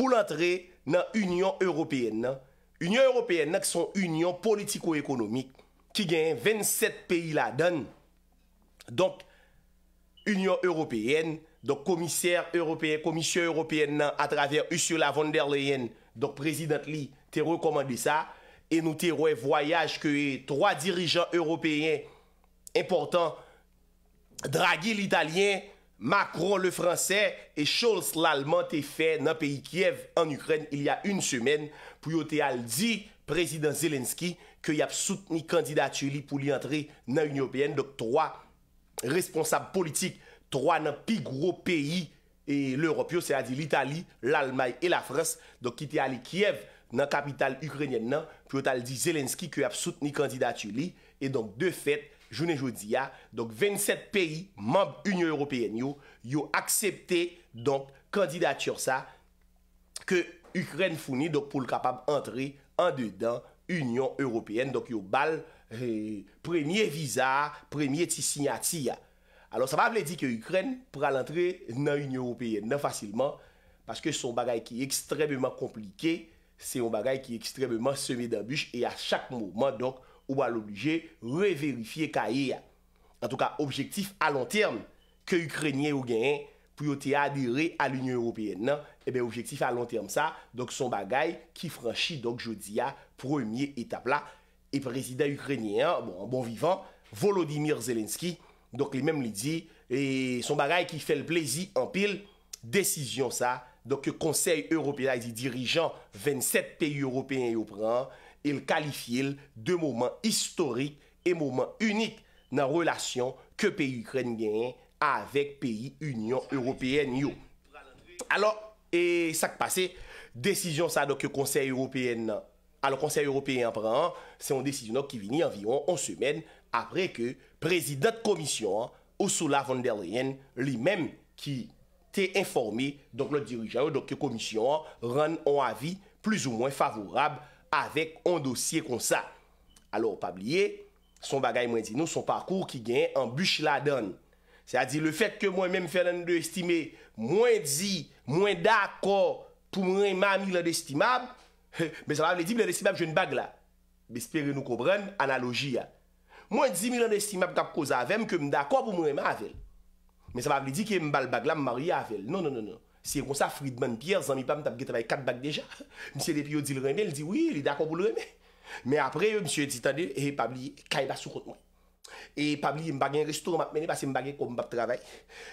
pou l'antre nan Union Européenne nan. Union Européenne nan ki son union politiko-ekonomik, ki gen 27 peyi la den. Donk, Union Européenne, donk komisyèr Européen, komisyèr Européenne nan, atraver Usyola von der Leyen, donk prezident li te rekomande sa, e nou te roue voyaj ke e troa dirijan Européen important, draghi l'Italien, Macron, le Fransè, et Scholz, l'Allemant, te fè nan peyi Kiev, an Ukren, il y a un semen, pou yo te al di, Prezident Zelenski, ke y ap soutenit kandidatye li pou li antre nan Unio-Pen, dok troa responsab politik, troa nan pi gro peyi l'Europio, se a di l'Italie, l'Allemagne, et la France, dok ki te al di Kiev, nan kapital Ukrenyen nan, pou yo te al di Zelenski, ke y ap soutenit kandidatye li, et donk de fèt, Jounen joudi ya, donk 27 peyi, mamb Union Européen yo, yo aksepte donk kandidat sur sa ke Ukren founi donk pou l kapab antre an dedan Union Européen. Donk yo bal euh, premye viza, premye ti signati ya. Alors sa vab le di ke Ukren pral antre nan Union Européen nan fasilman paske son bagay ki ekstrebeman komplike, se yon bagay ki ekstrebeman seme d'embuche et a chak mouman donk Ou a l'oblije reverifiye kaye ya. En tout ka, objektif a l'an terme... Ke Ukrenye ou genyen... Pou yo te adere a l'Union Européenne nan... Ebe eh objektif a l'an terme sa... Dok son bagay ki franchi... Dok jodi ya, premier etape la... E prezident Ukrenye, bon, bon vivant... Volodymyr Zelenski... Dok li menm li di... Son bagay ki fel plezi an pil... Desisyon sa... Dok konsey Européenne di dirijan... 27 peyu Européenne yo pren... il kalifil de mouman historik e mouman unik nan relasyon ke peyi Ukren genye avèk peyi Union Européen yo. Alò, e sak pase, desisyon sa do ke konsey Européen nan, alò konsey Européen pran, se yon desisyon nan ki vini avyon an semen apre ke prezident komisyon an, Osula von der Leyen, li men ki te informe, donk le dirijan yo, donk ke komisyon an, ren an avi plus ou mwen favorab avèk an dosye kon sa. Alor, pabliye, son bagay mwen di nou, son parkour ki gen en bûche la don. Se a di le fèk ke mwen mè m fèl an de estime, mwen di, mwen d'akor pou mwen mè a milan de estimab, mwen salav lè di, milan de estimab jen bag la. Besperi nou kobren, analogi ya. Mwen di milan de estimab kap koz avèm, ke mwen d'akor pou mwen mè avèl. Mwen salav lè di, ke mbal bag la m marye avèl. Non, non, non, non. Se yon konsa Fridman Pierre, zan mi pa mte ap getavay kat bag deja. Mse de piyo di l reme, l di, wii, li dako pou l reme. Me apre, mse di, tande, e, pabli, kayba sou kote mwen. E, pabli, mbagen restur matmeni, pase mbagen kom mbak travay.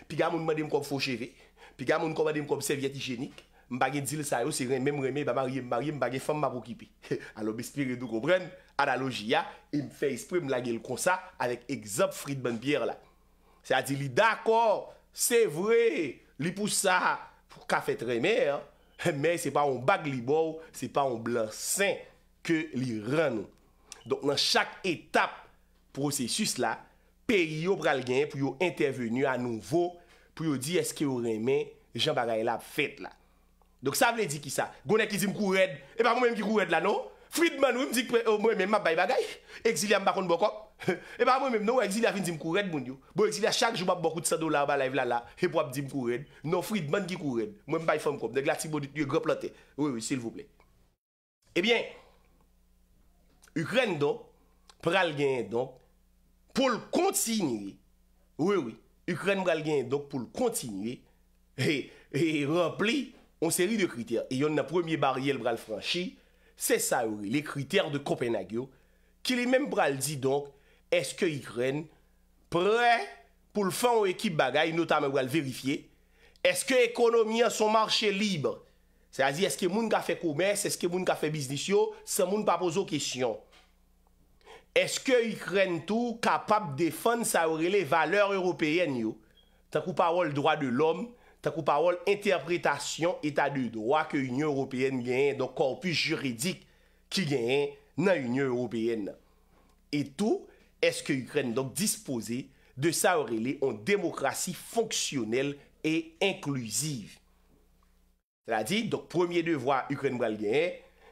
Pi ga moun mwade mkop fosheve. Pi ga moun mwade mkop sevye tijenik. Mbagen di l sayo, se reme mweme, ba marye mbarye, mbagen fam mwap wokipe. Alo, bespiri do koubren, analoji ya, e mfe espri mlagel konsa, alek egzop Fridman Pierre la. Se a di, li d ka fète remè, mè se pa ou bag li bou, se pa ou blan sen, ke li ren nou. Donk nan chak etap prosesus la, peyi yo pral gen, pou yo intervenu anouvo, pou yo di eske ou remè, jan bagay la fèt la. Donk sa vle di ki sa, gounè ki zim kouèd, e pa mou mèm ki kouèd la nou, fuit manou m di kouèd, mou mèm mèm mabay bagay, ek zili am bakoun bokop, E ba mwen mèm nou ek zil avin zim koured moun yo Bo ek zil a chak joubap bokout sa dolar Balay vlala E pou ap zim koured Nou frid man ki koured Mwen mbay fòm kom Nè glatik bo dit nye geplote Ouye ouye sil vouple Ebyen eh Ukren don Pral gen don Poul kontinye Ouye ouye Ukren pral gen don Poul kontinye E E rempli On seri de kriter E yon na premier bariel pral franshi Se sa ouye Le kriter de Kopenhagyo Ki le mèm pral di donk eske y kren pre pou l fan ou ekip bagay, notame wèl verifiye, eske ekonomi an son marchè libre se a zi eske moun ka fe koumès, eske moun ka fe biznis yo, se moun pa pozo kisyon eske y kren tou kapap defan sa ourele valeur européen yo, ta koupa wòl drwa de l'om ta koupa wòl interpretasyon eta de drwa ke union européen genyen, don korpus juridik ki genyen nan union européen etou eske Ukren donk dispose de sa orele an demokrasi fonksyonel e inklusiv. Sela di, donk premye devwa Ukren mwal genye,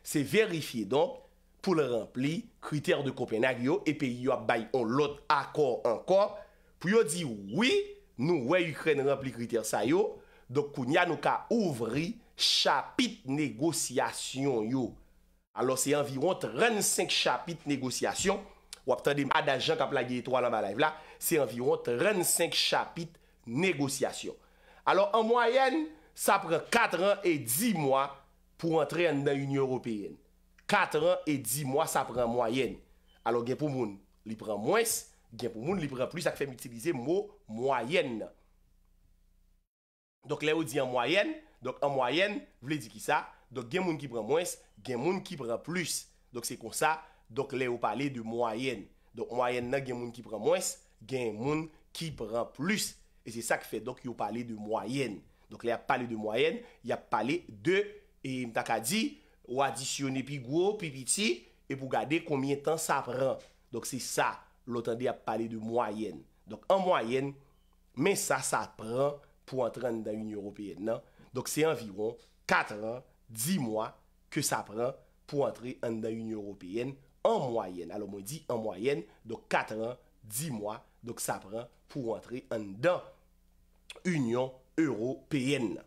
se verifiye donk pou le rempli kriter de Kopenhag yo e pe yo ap bay an lot akor ankor, pou yo di, oui, nou we Ukren rempli kriter sa yo, donk koun ya nou ka ouvri chapit negosyasyon yo. Alo se environ 35 chapit negosyasyon yo, Ou ap ten de ma da jan kap la ge etwa la ma laiv la. Se environ 35 chapit negosyasyon. Alo an mwayen, sa pren 4 an e 10 mwa pou antren nan Unye Européen. 4 an e 10 mwa sa pren mwayen. Alo gen pou moun li pren mwens, gen pou moun li pren plus. Ake fèm itilize mwo mwayen. Dok le ou di an mwayen. Dok an mwayen, vle di ki sa. Dok gen moun ki pren mwens, gen moun ki pren plus. Dok se kon sa mwen. Donk le yo pale de mwayen. Donk mwayen nan gen moun ki pran mwes, gen moun ki pran plus. E se sa ke fe, donk yo pale de mwayen. Donk le ap pale de mwayen, yo pale de, e mta ka di, yo adisyone pi gwo, pi piti, e pou gade konmien tan sa pran. Donk se sa, loutan de ap pale de mwayen. Donk an mwayen, men sa sa pran pou antre an dan Unye Européenne nan. Donk se anviron 4 an, 10 mwa, ke sa pran pou antre an dan Unye Européenne nan. An mwayen, alo mwen di an mwayen, dok 4 an, 10 mway, dok sa pran pou rentre an dan. Union Européenne.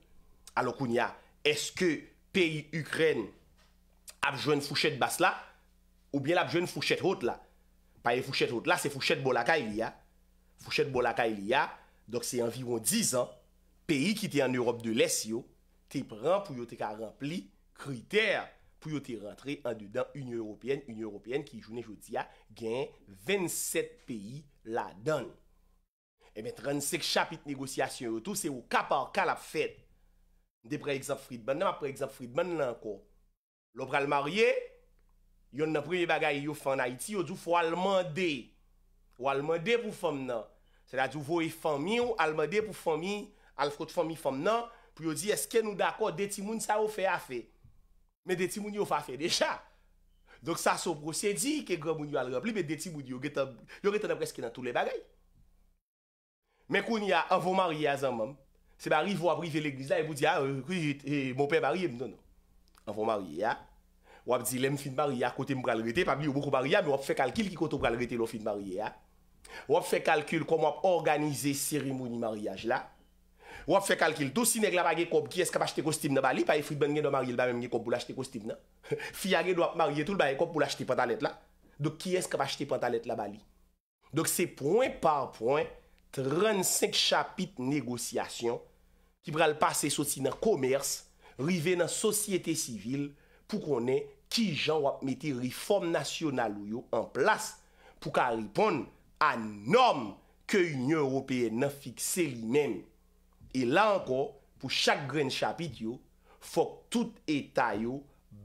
Alo koun ya, eske peyi Ukren apjwen fouchet bas la, oubyen apjwen fouchet hot la. Paye fouchet hot la, se fouchet bolaka il ya. Fouchet bolaka il ya, dok se an vivon 10 an, peyi ki te an Europe de lès yo, te pran pou yo te ka rempli kriter. pou yo te rentre an eh de dan Unye Europyene, Unye Europyene ki jounen jodia gen 27 peyi la dan. E men 35 chapit negosyasyon yo tou, se yo kapa an kalap fed. De pre-exemple Fridman, nan pre-exemple Fridman nan an kon. Lopre al-marye, yon nan pre-bagaye yo fan Haiti, yo djou fwo alman de, ou alman de pou fwam nan. Se la djou vou e fwam mi ou alman de pou fwam mi, al fwot fwam mi fwam nan, pou non. yo di eske nou dako deti moun sa ou fe afe. Men deti moun yo fa fe deja. Dok sa sou prosedi ke gwa moun yo alrop li, men deti moun yo getan apreske nan tou le bagay. Men koun ya avon marye a zanman, se bari vou aprive l'eglise la, e moun di, a, moun pe barye mnon. Avon marye ya, wap di lem fin marye ya, kote mou bralgete, pabli ou mou kou barye ya, men wap fe kalkil ki kote mou bralgete lo fin marye ya. Wap fe kalkil kom wap organize serimouni marye la. Wap fe kalkil to, si neg la bagay kop ki es kap achete kostim nan Bali, pa e frit ben gen do marye lba men gen kop pou lachete kostim nan. Fiya gen wap marye tout bagay kop pou lachete pantalet la. Dok ki es kap achete pantalet la Bali. Dok se prouen par prouen, 35 chapit negosyasyon, ki pral pase sosi nan komers, rive nan sosyete sivil, pou konen ki jan wap meti reforme nasyonal ou yo an plas, pou ka ripon an nom ke Union Européenne nan fikse li menm. E la anko, pou chak gren chapit yo, fok tout eta yo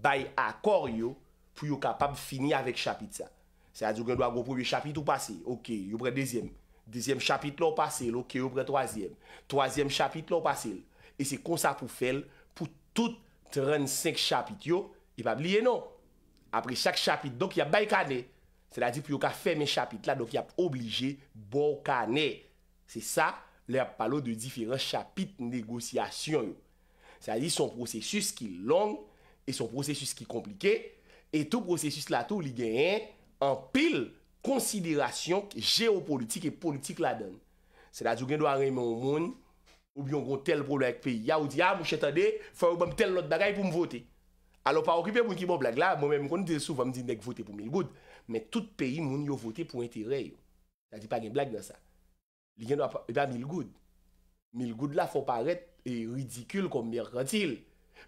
bay akor yo pou yo kapab fini avek chapit sa. Se adi gen do a go poube chapit ou pase. Ok, yo pre dezyem. Dezyem chapit lo ou pase. Ok, yo pre troasyem. Troasyem chapit lo ou pase. E se kon sa pou fel pou tout 35 chapit yo, yi pa bliye non. Apre chak chapit, donk yi bay kane. Se adi pou yo ka ferme chapit la, donk yi ap oblije bo kane. Se sa... lè ap palo de diferent chapit negosyasyon yo. Sa di son prosesus ki long, e son prosesus ki komplike, e tou prosesus la tou li genyen an pil konsiderasyon ki jero politik e politik la den. Se la di gen do a reme ou moun, ou bi yon gro tel prole ek peyi, ya ou di ya mou chetade, fè ou bom tel lot bagay pou m vote. Alo pa okipe moun ki bon blag la, moun mè mè konou de sou vòm di nek vote pou mil goud, mè tout peyi moun yo vote pou entere yo. Sa di pa gen blag dan sa. Li genwa pa, eba mil goud. Mil goud la fò paret e ridikul kom mi akratil.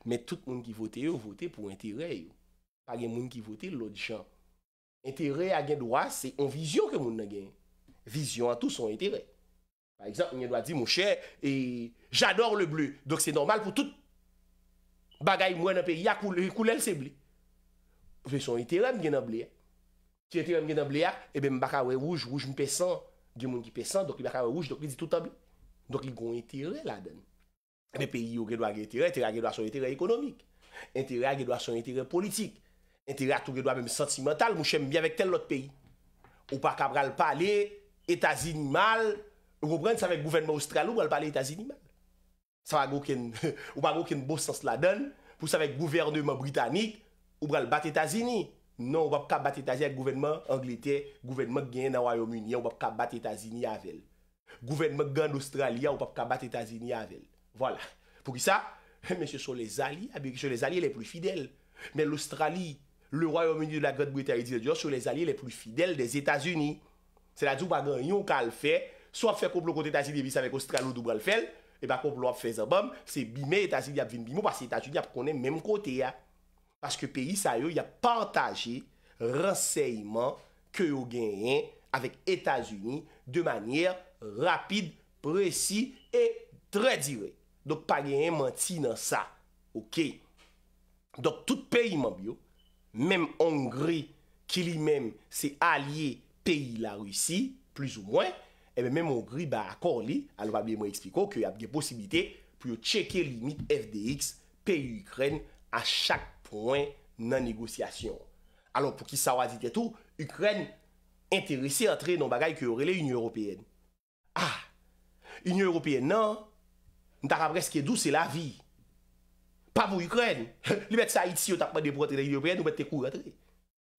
Met tout moun ki vote yo, vote pou intere yo. Pa gen moun ki vote lò di chan. Intere a gen dwa, se on vizyon ke moun na gen. Vizyon a tout son intere. Par exemple, gen dwa di mou chè, e, j'ador le bleu, dok se normal pou tout bagay mwen apè yak ou lèl se ble. Fè son intere mwen gen a ble ya. Fè son intere mwen gen a ble ya, ebe m baka wè wouj, wouj mpe san. Gye moun ki pesan, dok li baka wouj, dok li ditoutan bi. Dok li goun etere la den. Mè peyi yo gèdwa gèdwa etere, etere a gèdwa son etere ekonomik. Etere a gèdwa son etere politik. Etere a tou gèdwa mèm sentimental, mou chèm bi avèk tel lot peyi. Ou pa kab ral pale, etazini mal, ou moun prenne sa vek gouvenmen australou, ral pale etazini mal. Sa wak gò ken, ou pa gò ken bòsans la den, pou sa vek gouvenmen britanik, ou bran bat etazini. Non, wap kabat Etasini ak gouvenman Angleter, gouvenman gen nan Royaume-Uni, wap kabat Etasini avèl. Gouvenman gen l'Australia, wap kabat Etasini avèl. Voilà. Pou ki sa, eh, men se sou les Ali, abe ah, ki sou les Ali lè plou fidèl. Men l'Australie, le Royaume-Uni de la Grotte-Bretagne, se sou les Ali lè plou fidèl des Etasini. Se la djou bagan yon ka l'fè, sou ap fè kouplo kote Etasini e bis avèk Australi ou doubra l'fèl, e ba kouplo ap fè zè bom, se bime Etasini ap vin bimo, passe Etasini ap konè mèm kote ya. Paske peyi sa yo, ya partaje renseyman ke yo genyen avèk Etasuni de manyer rapide, presi e drè dire. Dok pa genyen manti nan sa. Ok. Dok tout peyi mambyo, mèm Hongri ki li mèm se alye peyi la Rusi, plus ou eh mwen, e mèm Hongri ba akor li, al wab li mwen ekspiko, ke yo apge posibite pou yo cheke limit FDX peyi Ukren a chak Poin nan negosyasyon. Alon pou ki sa wazite tou, Ukren interese entre nan bagay ki yore le Unye Européenne. Ah! Unye Européenne nan, nan tak apre skye dou, se la vi. Pa pou Ukren, li bet sa iti yo tak pa depotre nan Unye Européenne, ou bet te kou retre.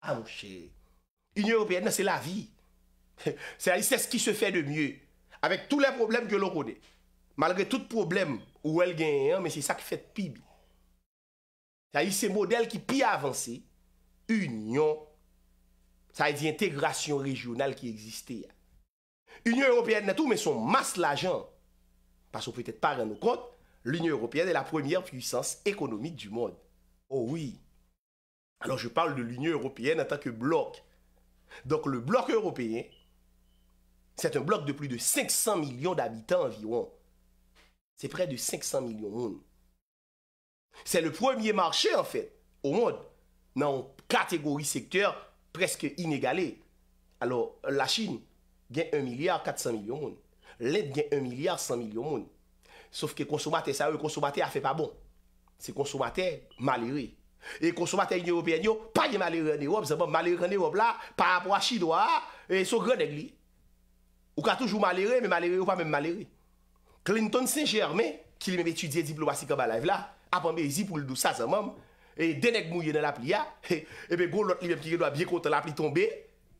Ah mouche! Unye Européenne nan, se la vi. Se la li se skye se fè de mye. Awek tou le probleme ke lorone. Malre tout probleme ou el genyen, men se sak fèt pi bi. eu c'est modèle qui plus avancé, union, ça veut dire intégration régionale qui existait. Union européenne, tout, mais son masse l'argent. Parce qu'on peut-être pas rendre compte, l'Union européenne est la première puissance économique du monde. Oh oui. Alors je parle de l'Union européenne en tant que bloc. Donc le bloc européen, c'est un bloc de plus de 500 millions d'habitants environ. C'est près de 500 millions de monde. Sè le premier marchè an fèt ou moun nan kategori sektèr preske inégalè. Alors, la Chine gen 1 milyard 400 milyon moun. L'aide gen 1 milyard 100 milyon moun. Sòf ke konsoumate, sa ou konsoumate a fè pa bon. Se konsoumate maléré. E konsoumate yon yon yon, pa yon maléré yon yon, maléré yon yon yon la, pa apwa chido a, sou grenè glie. Ou ka toujou maléré, men maléré ou pa men maléré. Clinton, Saint-Germain, ki lè mèm étudie diplomatik an balèv la, apanbe zi pou l'dou sa zanmanm, e denek mouye nan la pli ya, ebe go lot li mem ki genwa bie konta la pli tombe,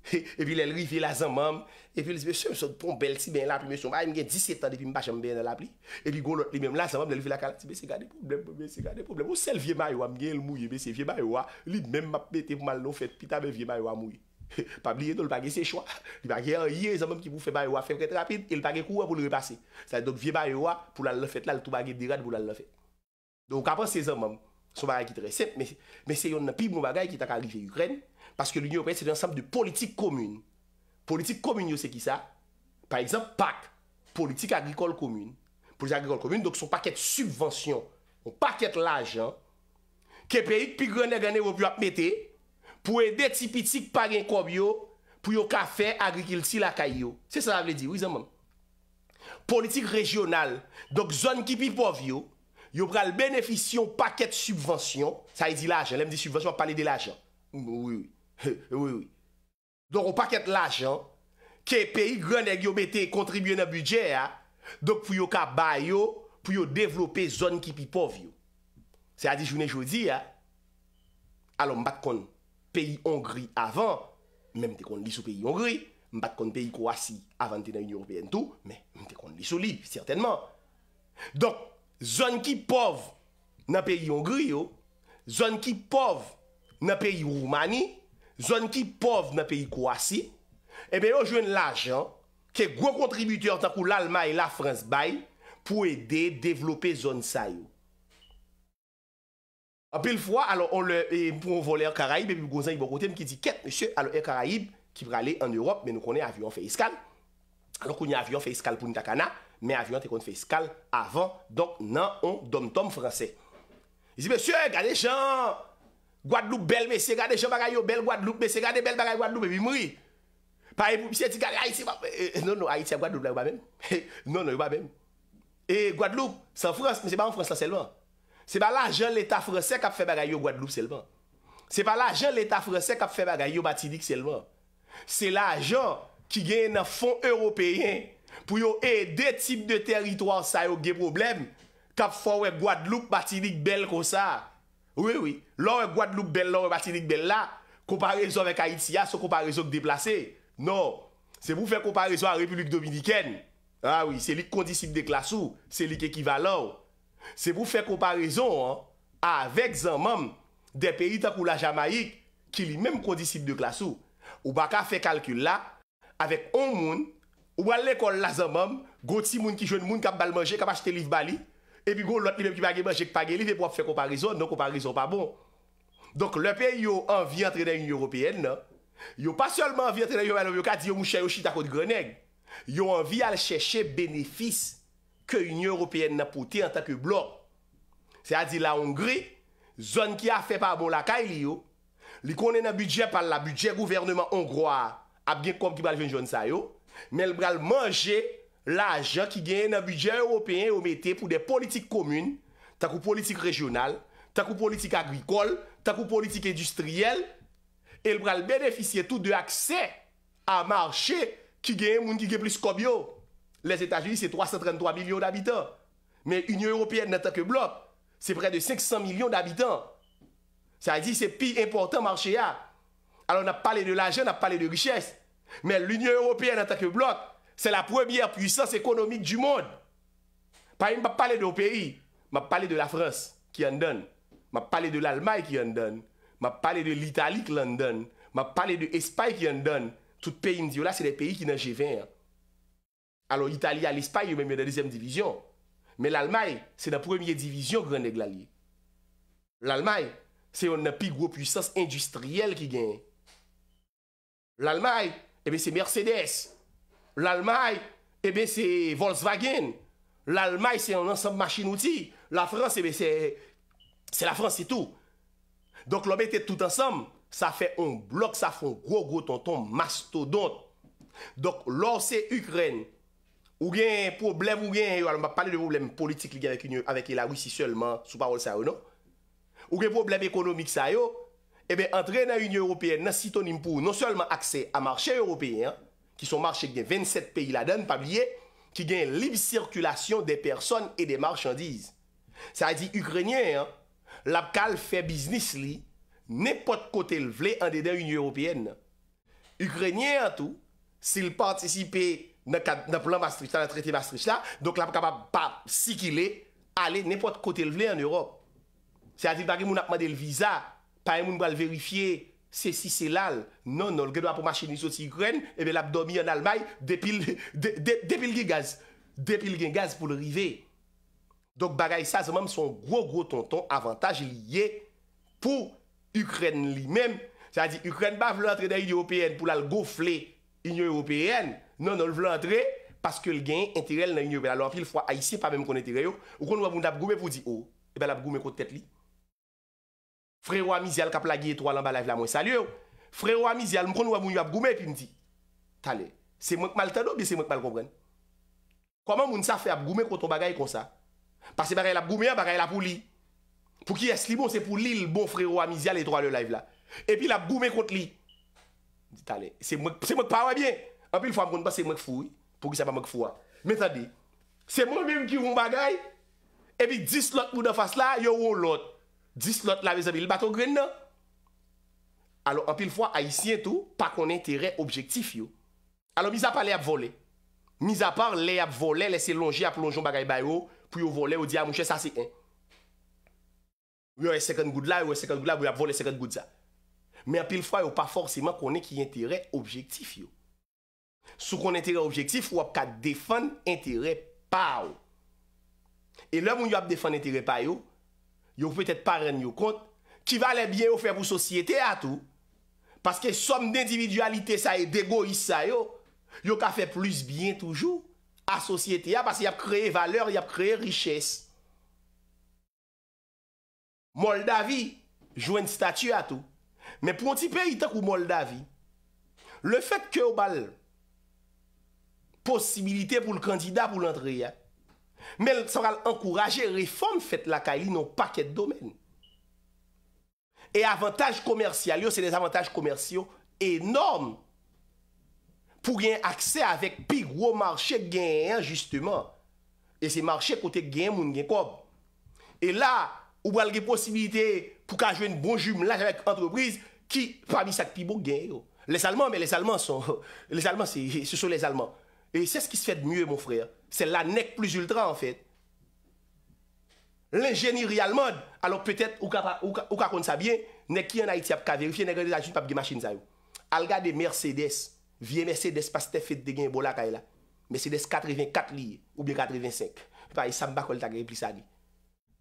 ebi lèl rivye la zanmanm, ebi lèl sèm sot pon bel si ben la pli me son, ay mge 17 an depi mba chanm ben la pli, ebi go lot li mem la zanmanm lèl rivye la kalak, se gade pou, se gade pou, se l vie maywa mge el mouye, se vie maywa, li mèm map bete pou mal nou fèt, pita mè vie maywa mouye, pabliye nou l bagye se chwa, li bagye an yè zanmanm ki mou fè maywa fèm Donk apan se zan mam, sou baray ki tre sep, me se yon nan pi mou bagay ki tak arive Ukren, paske l'Union Européenne se den ansam de politik komune. Politik komune yo se ki sa? Par exemple, PAC, politik agrikol komune. Politik agrikol komune, dok sou paket subvensyon, ou paket lajan, kepe yon pi grenne grenne wop yo apmete, pou ede tipi tik parien kob yo, pou yo kafe agrikil si lakay yo. Se sa la vle di, wizen mam? Politik rejyonal, dok zon ki pi pov yo, yo pral beneficyon paket subvensyon, sa yi di l'ajan, lèm di subvensyon, pale de l'ajan. Oui, oui, oui, oui, oui. Don, ou paket l'ajan, ke peyi gwen e gyo bete kontribuyen a budget, don pou yo ka bayo, pou yo devlope zon ki pi pov yo. Se a di jounen joudi, alo mbat kon peyi Hongri avan, men mte kon li sou peyi Hongri, mbat kon peyi Kouassi avan te nan Union Européenne tou, men mte kon li sou li, certainman. Don, Zon ki pov nan peyi Hongri yo, zon ki pov nan peyi Roumanie, zon ki pov nan peyi Kouassi, ebe yo jwen l'ajan ke gwa kontributeur takou l'Alma e la Frans Baye pou ede devlope zon sa yo. Ape l'fwa, alo, pou an vole yon Karaib, ebi gwa zan yon Bogotem ki di, ket, monsye, alo, yon Karaib ki vre ale an Europe, men nou konen avyon feyskal, alo konen avyon feyskal pou Ndakana, Men avyon te konti feskal avan, donk nan an domtom franse. Y si, monsye, gade jan, Gwadlouk bel me se gade jan bagay yo bel Gwadlouk, me se gade bel bagay Gwadlouk, me mi mri. Pari pou bisye ti gade, euh, non, non, a iti a Gwadlouk la yo ba men, non, non, yo ba men. E Gwadlouk, sa Frans, men se ba an Frans la selvan. Se ba la jen l'Etat franse kap fe bagay yo Gwadlouk selvan. Se ba la jen l'Etat franse kap fe bagay yo Batidik selvan. Se la jen ki gen yon fon europeyen, Pou yo e de tip de teritwa an sa yo ge problem, kap fwa we Gwadlouk batinik bel kon sa. Oui, oui, lor we Gwadlouk bel, lor we batinik bel la, komparison vek Aitia, se komparison ke deplase. Non, se pou fe komparison a Republik Dominikene. Ha, ah oui, se li kondisip de klasou, se li kekivalon. Se pou fe komparison, an, avek zanman, de peyi tak ou la Jamaik, ki li men kondisip de klasou. Ou baka fe kalkul la, avek on moun, Oman le kon lazan mam, go ti moun ki jwen moun kap bal manje, kap achte liv bali, epi go lot li men ki bagye manje ki page liv, epi wap fwe komparison, non komparison pa bon. Donk le pe yo anvi antre den Unyon Européenne nan, yo pa solman anvi antre den Unyon Européenne, yo anvi al chèche benefis ke Unyon Européenne nan pote antak yo blok. Se a di la Hongri, zon ki a fwe pa bon la kay li yo, li konen na budget pal la budget gouvernement Hongrois, ap gen kom ki bal jwen jwen sa yo, Men el bral manje la ajan ki genye nan budget européen ou mette pou de politik komoun, takou politik rejonal, takou politik agwikol, takou politik industriel, el bral beneficye tout de akse a marchen ki genye moun ki genye plus kobyo. Les Etats-Unis, se 333 milyon d'habitants. Men Union Européenne, nan takou bloc, se pre de 500 milyon d'habitants. Se a di se pi important marchen ya. Alon ap pale de la ajan, ap pale de richesse. Men l'Union Européenne an tak yo blok, se la premièr pwisans ekonomik di moun. Pa im pa pale de ou peyi, ma pale de la France ki an don, ma pale de l'Allemagne ki an don, ma pale de l'Italie ki an don, ma pale de Espagne ki an don, tout peyi m diyo la, se de peyi ki nan jèvèr. Alors l'Italie a l'Espagne, yo mèmè de l'dizèm divizyon. Men l'Allemagne, se nan premiè divizyon, grandè glalé. L'Allemagne, se yon nan pi gwo pwisans industriel ki gen. L'Allemagne, Ebe, eh se Mercedes. L'Allemagne, ebe, eh se Volkswagen. L'Allemagne, se yon ensem machinouti. La France, ebe, eh se la France et tout. Donk l'on mette tout ensem, sa fe yon blok, sa fe yon gro-gro ton-ton mastodont. Donk lor se Ukren, ou gen problem ou gen, alon pa pale de problem politik li gen avèk yon, avèk yon la wisi seulement, sou parol sa yon nou. Ou gen problem ekonomik sa yon, Ebe, eh entre nan Unye Européen, nan siton impou, non seulement akse a marchè Européen, ki son marchè gen 27 peyi la den, pa blye, ki gen libi sirkulasyon de person e de marchandiz. Sa a di Ukrenyen, la bkal fè biznis li, ne pot kote l vle an dedan Unye Européen. Ukrenyen an tou, sil partisipe nan plan Bastrich, nan traite Bastrich la, donk la bkal pa pap, si ki le, ale ne pot kote l vle an Europe. Sa a di bagi moun apman del viza, pa yon e moun mou al verifiye se si se lal, non, non, l genwa pou mache nisot si Ukren, e ebe l ap domi an al may, depil gen gaz, depil gen gaz pou l rive. Dok bagay sa, se moun mou son gro-gro tonton, avantaj liye pou Ukren li men. Sa di Ukren ba vlantre nan Union Européenne pou l al gofle Union Européenne, non, non, vlantre, paske l gen interelle nan Union Européenne. Alor, fil fwa a yisi pa men kon intereyo, ou kon wavoun ap goume pou di ou, oh, ebe l ap goume kote tete li, Frèro Amizial kap lage etro alan ba live la mwen salye bon ou. Frèro Amizial mkoun wè mwen yu ap goume epi mdi. Tale, se mwenk mal tado bi se mwenk mal kompren. Kwa mwen moun sa fè ap goume konton bagay kon sa. Pase bagay la ap goume an bagay la pou li. Pou ki es li bon se pou li l bon frèro Amizial etro alan live la. Epi la ap goume kont li. Tale, se mwenk pa wè bien. An pi l fwa mkoun pas se mwenk fwi pou ki se pa mwenk fwi an. Meta di, se mwenk mwenk ki yon bagay. Epi dis lot moun afas la, yon Dis lot la vezebe li baton gren nan. Alo an pil fwa a yisi en tou, pa konen tere objektif yo. Alo miz a par le ap vole. Miz a par le ap vole, lese longe ap lonjon bagay bay yo, pou yo vole ou di a mouche sa se en. Yo e sekant goud la, yo e sekant goud la, yo ap vole sekant goud sa. Men an pil fwa yo pa forseman konen ki yon tere objektif yo. Sou konen tere objektif, yo ap ka defan tere pa yo. E lè moun yo ap defan tere pa yo, yo pwetet pa ren yo kont, ki valen bien yo fe pou sosyete a tou, paske somn individualite sa e dego isa yo, yo ka fe plus bien toujou, a sosyete a, paske yap kreye valeur, yap kreye riches. Moldavi, jwen statu a tou, men pou an ti pe itak ou Moldavi, le fet ke yo bal, posibilite pou l kandida pou l antre ya, Men sa pral ankouraje reform fèt lakay li nou pa kèt domen. E avantaj komersyal yo, se des avantaj komersyon enorm pou gen aksè avèk pi gwo marchè gen, justèman. E se marchè kote gen moun gen kob. E la, ou bral ge posibilite pou ka jwen bon jumlaj avèk antreprise ki parmi sak pi bon gen yo. Les Allemands, men les Allemands son, les Allemands se son les Allemands. E se skis fèt mye, moun frèr. Sè la nèk plus ultra an fèt. L'ingénierie al mod, alòk pètèt ou kakoun sa byen, nèk ki yon a iti ap ka verifi, nèk yon a iti ap pa bge machin sa yo. Al ga de Mercedes, vie Mercedes pas te fèt te gen bol akay la. Mercedes 84 liye, ou biye 85. Pa yon sap bakol tak gè yon plisa di.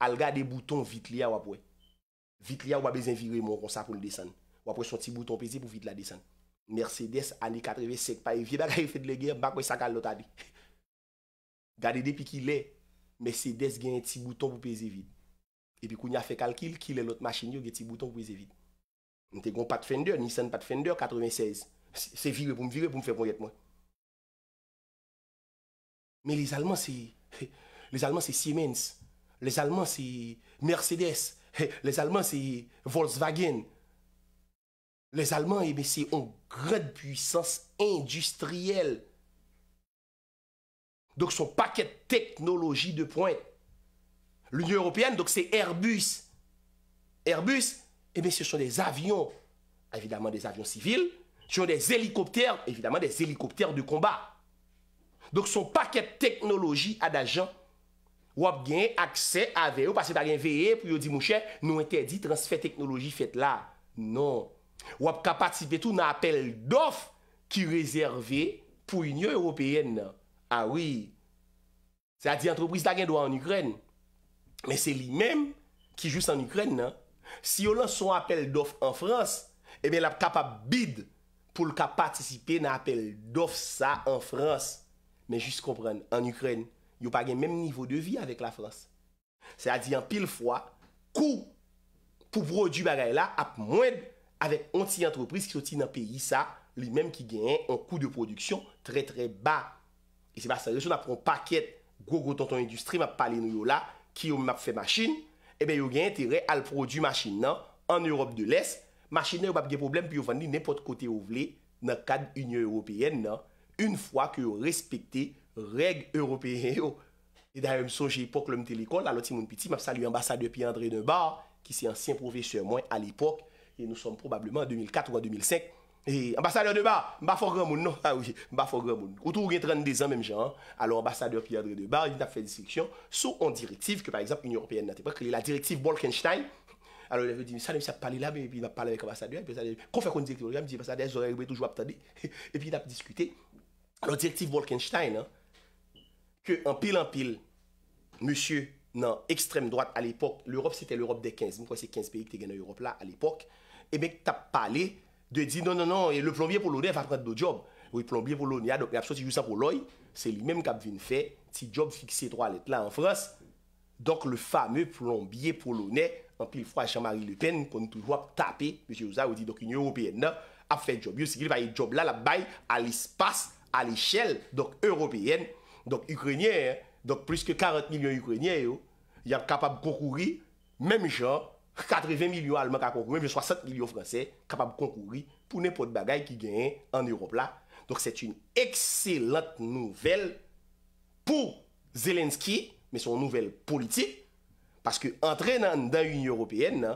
Al ga de bouton vit liya wap wè. Vit liya wap wè bezin viri moun kon sa pou l desen. Wap wè son ti bouton pezi pou vit la desen. Mercedes ane 85, pa yon vie baka yon fèt le gen, bak wè sakal lota di. Gade depi ki le, Mercedes genye ti bouton pou peze vide. Epi kou nye fe kalkil ki le lot machin yo genye ti bouton pou peze vide. Nte kon Pat Fender, Nissan Pat Fender 96. Se vive pou m vive pou m fe pou yet mwen. Men les Alman se Siemens, les Alman se Mercedes, les Alman se Volkswagen. Les Alman ebe eh se on gred puissance industriel. Donk son paket teknologi de point. L'Union Européenne, donk se Airbus. Airbus, ebe eh se son des avyon. Evidemment des avyon sivil. Se son des helikopter, evidemment des helikopter de kombat. Donk son paket teknologi ad ajan. Wap gen akse aveyo, pasi da gen veye pou yo di mouchè, nou ente di transfer teknologi fet la. Non. Wap kapat si petou nan apel dof ki yo ezerve pou Union Européenne nan. A wii, se a di antropris la gen do an Ukren, men se li menm ki jous an Ukren nan, si yo lan son apel dof an Frans, e ben la kapap bid pou lka patisipe na apel dof sa an Frans. Men jous kompren, an Ukren, yo pa gen menm nivou de vi avèk la Frans. Se a di an pil fwa, kou pou prodou bagay la ap mwen, avèk anti-antropris ki soti nan peyi sa, li menm ki gen en kou de prodouksyon tre tre ba. E se ba sa rejou na proun paket gogo tonton industri map pale nou yo la ki yo map fe machin, ebe eh yo gen entere al prodou machin nan an Europe de l'Est. Machin nan yo bab gen problem pi yo vande ni nepot kote ou vle nan kad Union Européenne nan, un fwa ki yo respekte reg Européen yo. E da yon soje epok lom telekol, la loti moun piti map sa li ambasade pi André Neubar, ki si ansyen professeur mwen al epok, e nou som probableman 2004 ou 2005. E ambassadeur de bar, mba fok gwa moun nou. Ha ah ouye, mba fok gwa moun nou. Oto ou gen tren de zan, menm jan. Alors ambassadeur pi adre de bar, il tap fè disiksyon sou an direktive, ke par exemple, Unie Européenne nan te prek, la direktive Wolkenstein. Alors il avè di, salem sa pp pale la, mbi va pale vek ambassadeur, kon fè kon direktive, mbi di, ambassadeur, zorel be toujwa ptade, epi tap diskute. Alors direktive Wolkenstein, ke an pil an pil, msye nan ekstrem droite, al epok, l'Europe, sete l'Europe de 15, mwen k De di, non, non, non, le plombier polonè va prate do job. Ouye, plombier polonè a, doke ap so ti jou sa poloy, se li menm kap vin fe, ti job fikse 3 let la an frans, doke le fame plombier polonè, anke li fwa chanmari le pen, kon tou wap tape, mèche ouza, ouye di, doke yon yon européen na, ap fe job, yon si gri pa yon job la la bay, al espas, al eschel, doke européen, doke Ukrénien, doke plus ke 40 milyon Ukrénien yo, yon kapap koukouri, mèm jor, 80 milyon alman ka konkoumè, 60 milyon fransè kapab konkouri, pou nepo de bagay ki gen en Europe la. Donc, c'est une excellente nouvel pou Zelensky, men son nouvel politik, paske entrenan dan Union Européenne,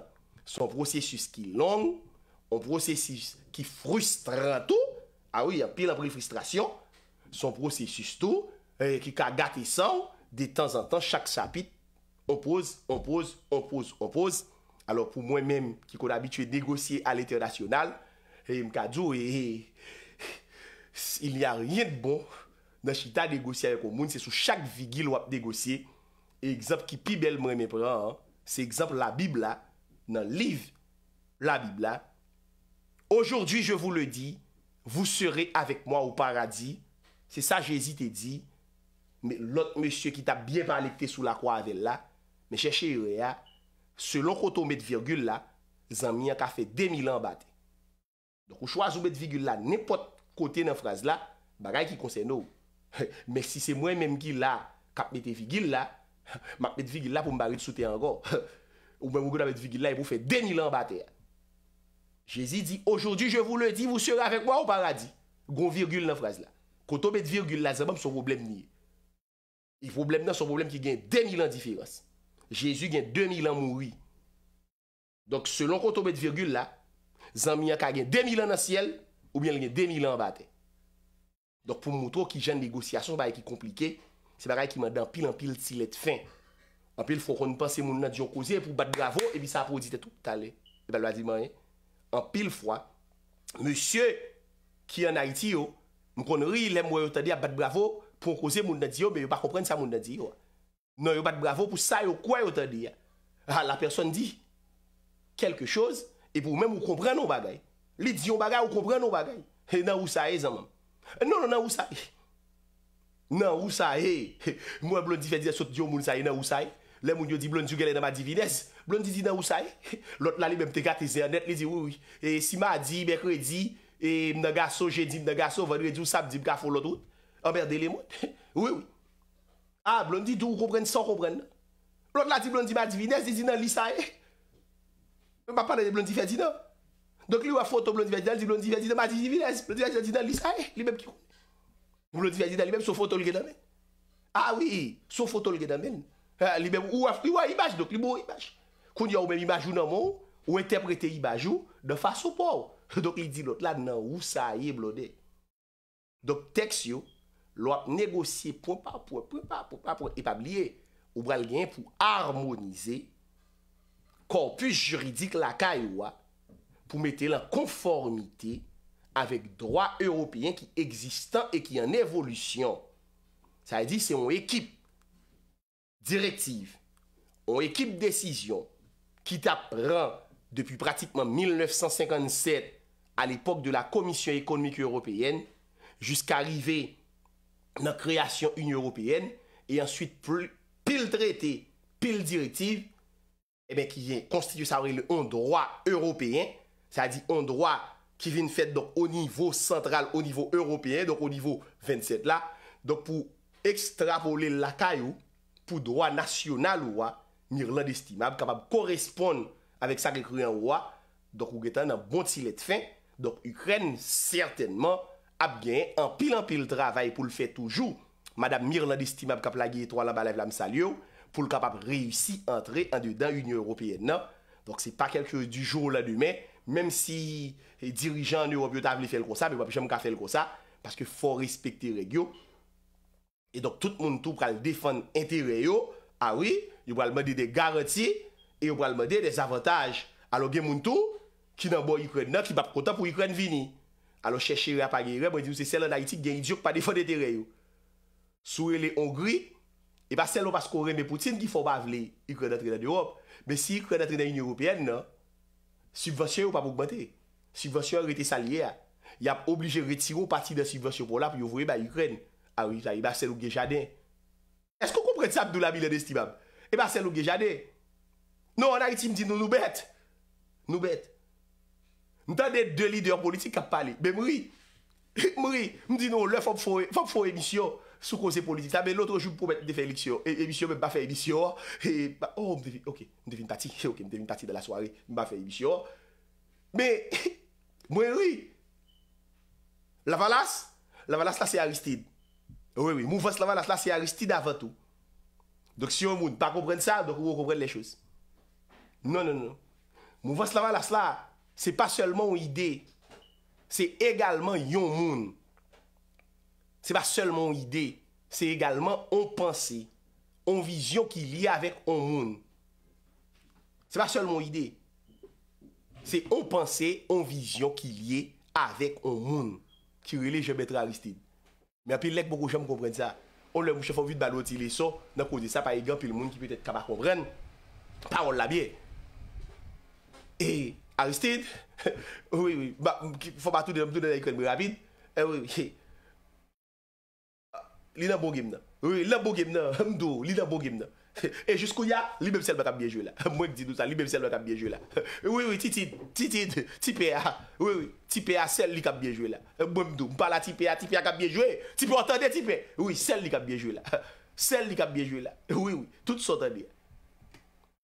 son prosesus ki long, son prosesus ki frustrantou, aoui, ah api la prefristration, son prosesus tou, ki euh, ka gate san, de tan an tan, chak chapit, on pose, on pose, on pose, on pose, alo pou mwen menm ki kon abitwe degosye al ete rasyonal, e eh, mkadzo e eh, eh, il ya ryen de bon nan chita degosye avek o moun, se sou chak vigi lwap degosye, ekzamp ki pi bel mwen menpren, se ekzamp la bib la, nan liv la bib la, ojoudwi je vou le di, vou sere avek mwa ou paradis, se sa jesi te di, lot monsye ki ta bie malekte sou la kwa avek la, me cheshe yoy a, Selon koto mèd virgul la, zan mi an ka fè demil an bate. Donk ou chwa zou mèd virgul la, nèpot kote nan fraz la, bagay ki konse nou. Mè si se mwen mèm ki la, kap mèd virgul la, mak mèd virgul la pou mba ri t'soute an gò. Ou mèm ou gò nan mèd virgul la, epou fè demil an bate. Jezi di, oujou di, jevou le di, vous sere avec moi ou paradis. Gon virgul nan fraz la. Koto mèd virgul la, zan mèm sou problem ni. Il problem nan sou problem ki gen demil an diferansi. Jezu gen 2.000 an mouwi. Donk selon kon tobet virgul la, zan miya ka gen 2.000 an nan siel, ou bien gen 2.000 an bate. Donk pou moutro ki jen negosyasyon, ba yon ki komplike, se ba ray ki mwen dan pil an pil silet fin. An pil fokon panse moun nadi yo koze, pou bat bravo, ebi sa apou di te tout ale. Eba lwa di manye, an pil fwa, monsye ki an Haiti yo, mkon ri lem woyotade ya bat bravo, pou koze moun nadi yo, be yo pa kompren sa moun nadi yo. Nan yo bat bravo pou sa yo kwa yo ta di ya. Ah, la person di. Kelke chose. E pou mèm ou kompren nou bagay. Li di yon bagay ou kompren nou bagay. Nan ou sa e zanman. Non, non, nan ou sa e. Mwen blondi fè di ya sot di yo moun sa e nan ou sa e. Lè moun yo di blondi yon gèle nan ma divines. Blondi di nan ou sa e. Lot la li mèm te ka te zè anet. Li di wou wou. E si ma a di, mèk wè di. E mnè gaso jè di mnè gaso. Mnè gaso vè di wè di wè di wè di wè di wè di wè di wè di wè di A, blondi d'ou kou pren, san kou pren. Blondi la di blondi ma divines, di dinan lisa e. Mwen pa panan de blondi fè dinan. Donk li wè foto blondi fè dinan, di blondi fè dinan ma divines, blondi fè dinan lisa e. Blondi fè dinan li mèm sou foto lge dan men. A, wè, sou foto lge dan men. Li mèm wè imaj, donk li mèm wè imaj. Kouni wè wè imaj ou nan moun, wè interpretè imaj ou, donk fè sou pou. Donk li di blondi la dinan wè sa e, blondi. Donk teks yo. lo ap negosye pou pa, pou pa, pou pa, pou epabliye ou bral gen pou harmonize korpus juridik la Kaywa e pou mette la konformite avèk drwa européen ki existant e ki an evolusyon. Sa y di, se yon ekip direktiv, yon ekip desisyon ki tap ran depi pratikman 1957 al epok de la Komisyon Ekonomik Européen jusqu'arivey nan kreasyon Unye Européen e answit pil trete, pil direktive e ben ki jen konstityous avre le on droi Européen sa di on droi ki jen fèt don o nivou central, o nivou Européen don o nivou 27 la don pou ekstrapole lakay ou pou droi nasyonal ou wa mir lan destimab, kapab koresponde avèk sa krekryan ou wa don kou getan nan bonti let fin don Ukren certainman ap gen, an pil an pil travay pou l'fè toujou, madame Myrlandi Stimab kap la gey etwa la balèv la msal yo, pou l'kap ap reyoussi antre an de dan Unye Européenne nan, dok se pa kelkjouz di jou la dume, menm si dirijan Neuropiotavli fèl kosa, be wap jèm ka fèl kosa, paske fò respecte regyo, et dok tout moun tou pral defan entere yo, a ah wè, yo pral mèdè de gareti, yo pral mèdè de zavotaj, alò gen moun tou, kinan bo yikwen nan, ki bap kota pou yikwen vini, alo chè chè rè pa gè rè, mwen di ou se sè lè na iti genyi djok pa defon de tè rè yo. Soure lè Hongri, e ba sè lè ou pas kore mè Poutine ki fò bav lè, y kredat rè nan Europe, be si y kredat rè nan Union Européenne nan, subvensyon yo pa pouk bante, subvensyon rete saliè a, y ap oblige retiro pati de subvensyon pou la pou yo vwè bè Ukraine, a rè y la, e ba sè lè ou gè janè. Eskou kompren sa mdou la mi lè de stibam? E ba sè lè ou gè janè. Nou an a iti mdi nou nou bèt, Mwen tan den de lideur politik a pale. Mwen ri. Mwen ri. Mwen di nou, lè fòm fòm emisyon. Soukose politik. Lè l'otre joun pou mwen de fè emisyon. Emisyon mwen bè fè emisyon. Ok, mwen devin pati. Ok, mwen devin pati de la soare. Mwen bè fè emisyon. Mwen ri. Lavalas? Lavalas la se Aristide. Mwen vòs lavalas la se Aristide avan tou. Dok si yon moun pa kompren sa, dok yon kompren le chous. Non, non, non. Mwen vòs lavalas la, Se pa selle moun ide, se egalman yon moun. Se pa selle moun ide, se egalman on panse, on vizyon ki liye avèk on moun. Se pa selle moun ide, se on panse, on vizyon ki liye avèk on moun. Kirele, je betre Aristide. Me apil lek bo kou jom kompren sa. On lè vouche fòm vide balotile so, nan kouze sa pa yon moun ki pwede kama kompren. Parol la biye. E... Aristide, oui oui, foma tou dene, foma tou dene ekon mi rapid. Ouye eh oui, li nan bo gim nan. Ouye oui, lan bo gim nan, mdou, li nan bo gim nan. E jusquou ya, li bem sel me kam biye jwe la. Mwenk di nou sa, li bem sel me kam biye jwe la. Ouye oui, titid, titid, tipe ya. Ouye oui, tipe ya sel li kam biye jwe la. Mwenk dou, mpala tipe ya, tipe ya kam biye jwe. Tipe wotande, tipe. Ouye, sel li kam biye jwe la. Sel li kam biye jwe la. Ouye oui, tout sou tande.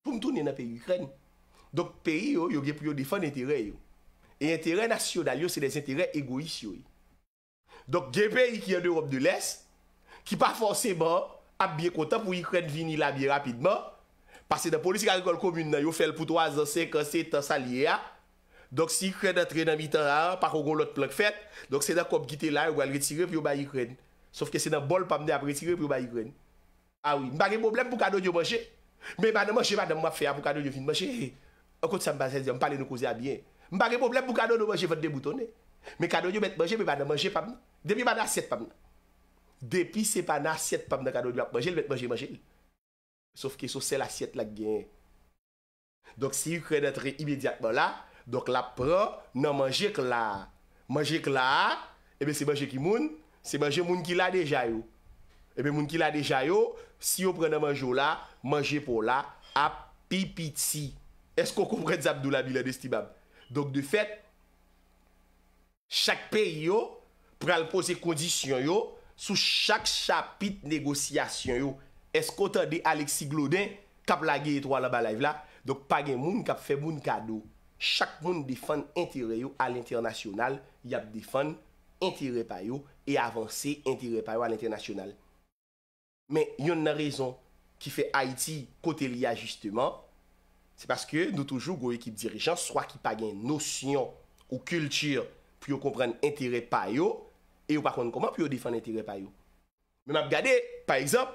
Fou mtounen a peyi, kreni. Dok peyi yo, yo gepri yo defan entere yo. E entere nasyonal yo, se des entere egoish yo yo. Dok gepè yi ki yon Europe de lès, ki pa fòrsèman ambyè kontan pou yi kren vinil ambyè rapidman, pasè da polisi karikòl komün nan yo fèl pou 3 ans, 5 ans, 7 ans salye ya, dok si yi kren nan tre nan mi tan a, pa kou goun lot plok fèt, dok se nan kom gite la yo wèl retire pou yon bayi kren. Sòf ke se nan bol pa mnè ap retire pou yon bayi kren. Awi, mbari mboblèm pou kado yo mòjè, mbè mè nan mòjè mè nan mwap fè Mpane nou kouze a byen. Mpane pouplem pou kado nou manje vende boutone. Men kado yo met manje, men ban nan manje pabna. Depi ban asyet pabna. Depi se ban asyet pabna kado yo ap manje, l men manje manje. Sof ke sou sel asyet la gen. Dok si yu krenatre imediatman la, dok la pran nan manje k la. Manje k la, ebe se manje ki moun, se manje moun ki la deja yo. Ebe moun ki la deja yo, si yo prena manjo la, manje pou la api piti. Esko kouprèd Zabdou Labi la destimab? Donk de fèt, chak pe yo, pral pose kondisyon yo, sou chak chapit negosyasyon yo. Esko konta de Alexi Glodin, kap lage etwa la balayv la, donk pagè moun kap feboun kado. Chak moun defan entere yo al internasyonal, yap defan entere pa yo, e avanse entere pa yo al internasyonal. Men, yon nan rezon, ki fè Haiti kote liya justyman, Se paske nou toujou gwo ekip dirijan, swa ki pa gen nosyon ou kultir pou yo kompren entere payo e yo pa konn koman pou yo defan entere payo. Men ap gade, pa ekzamp,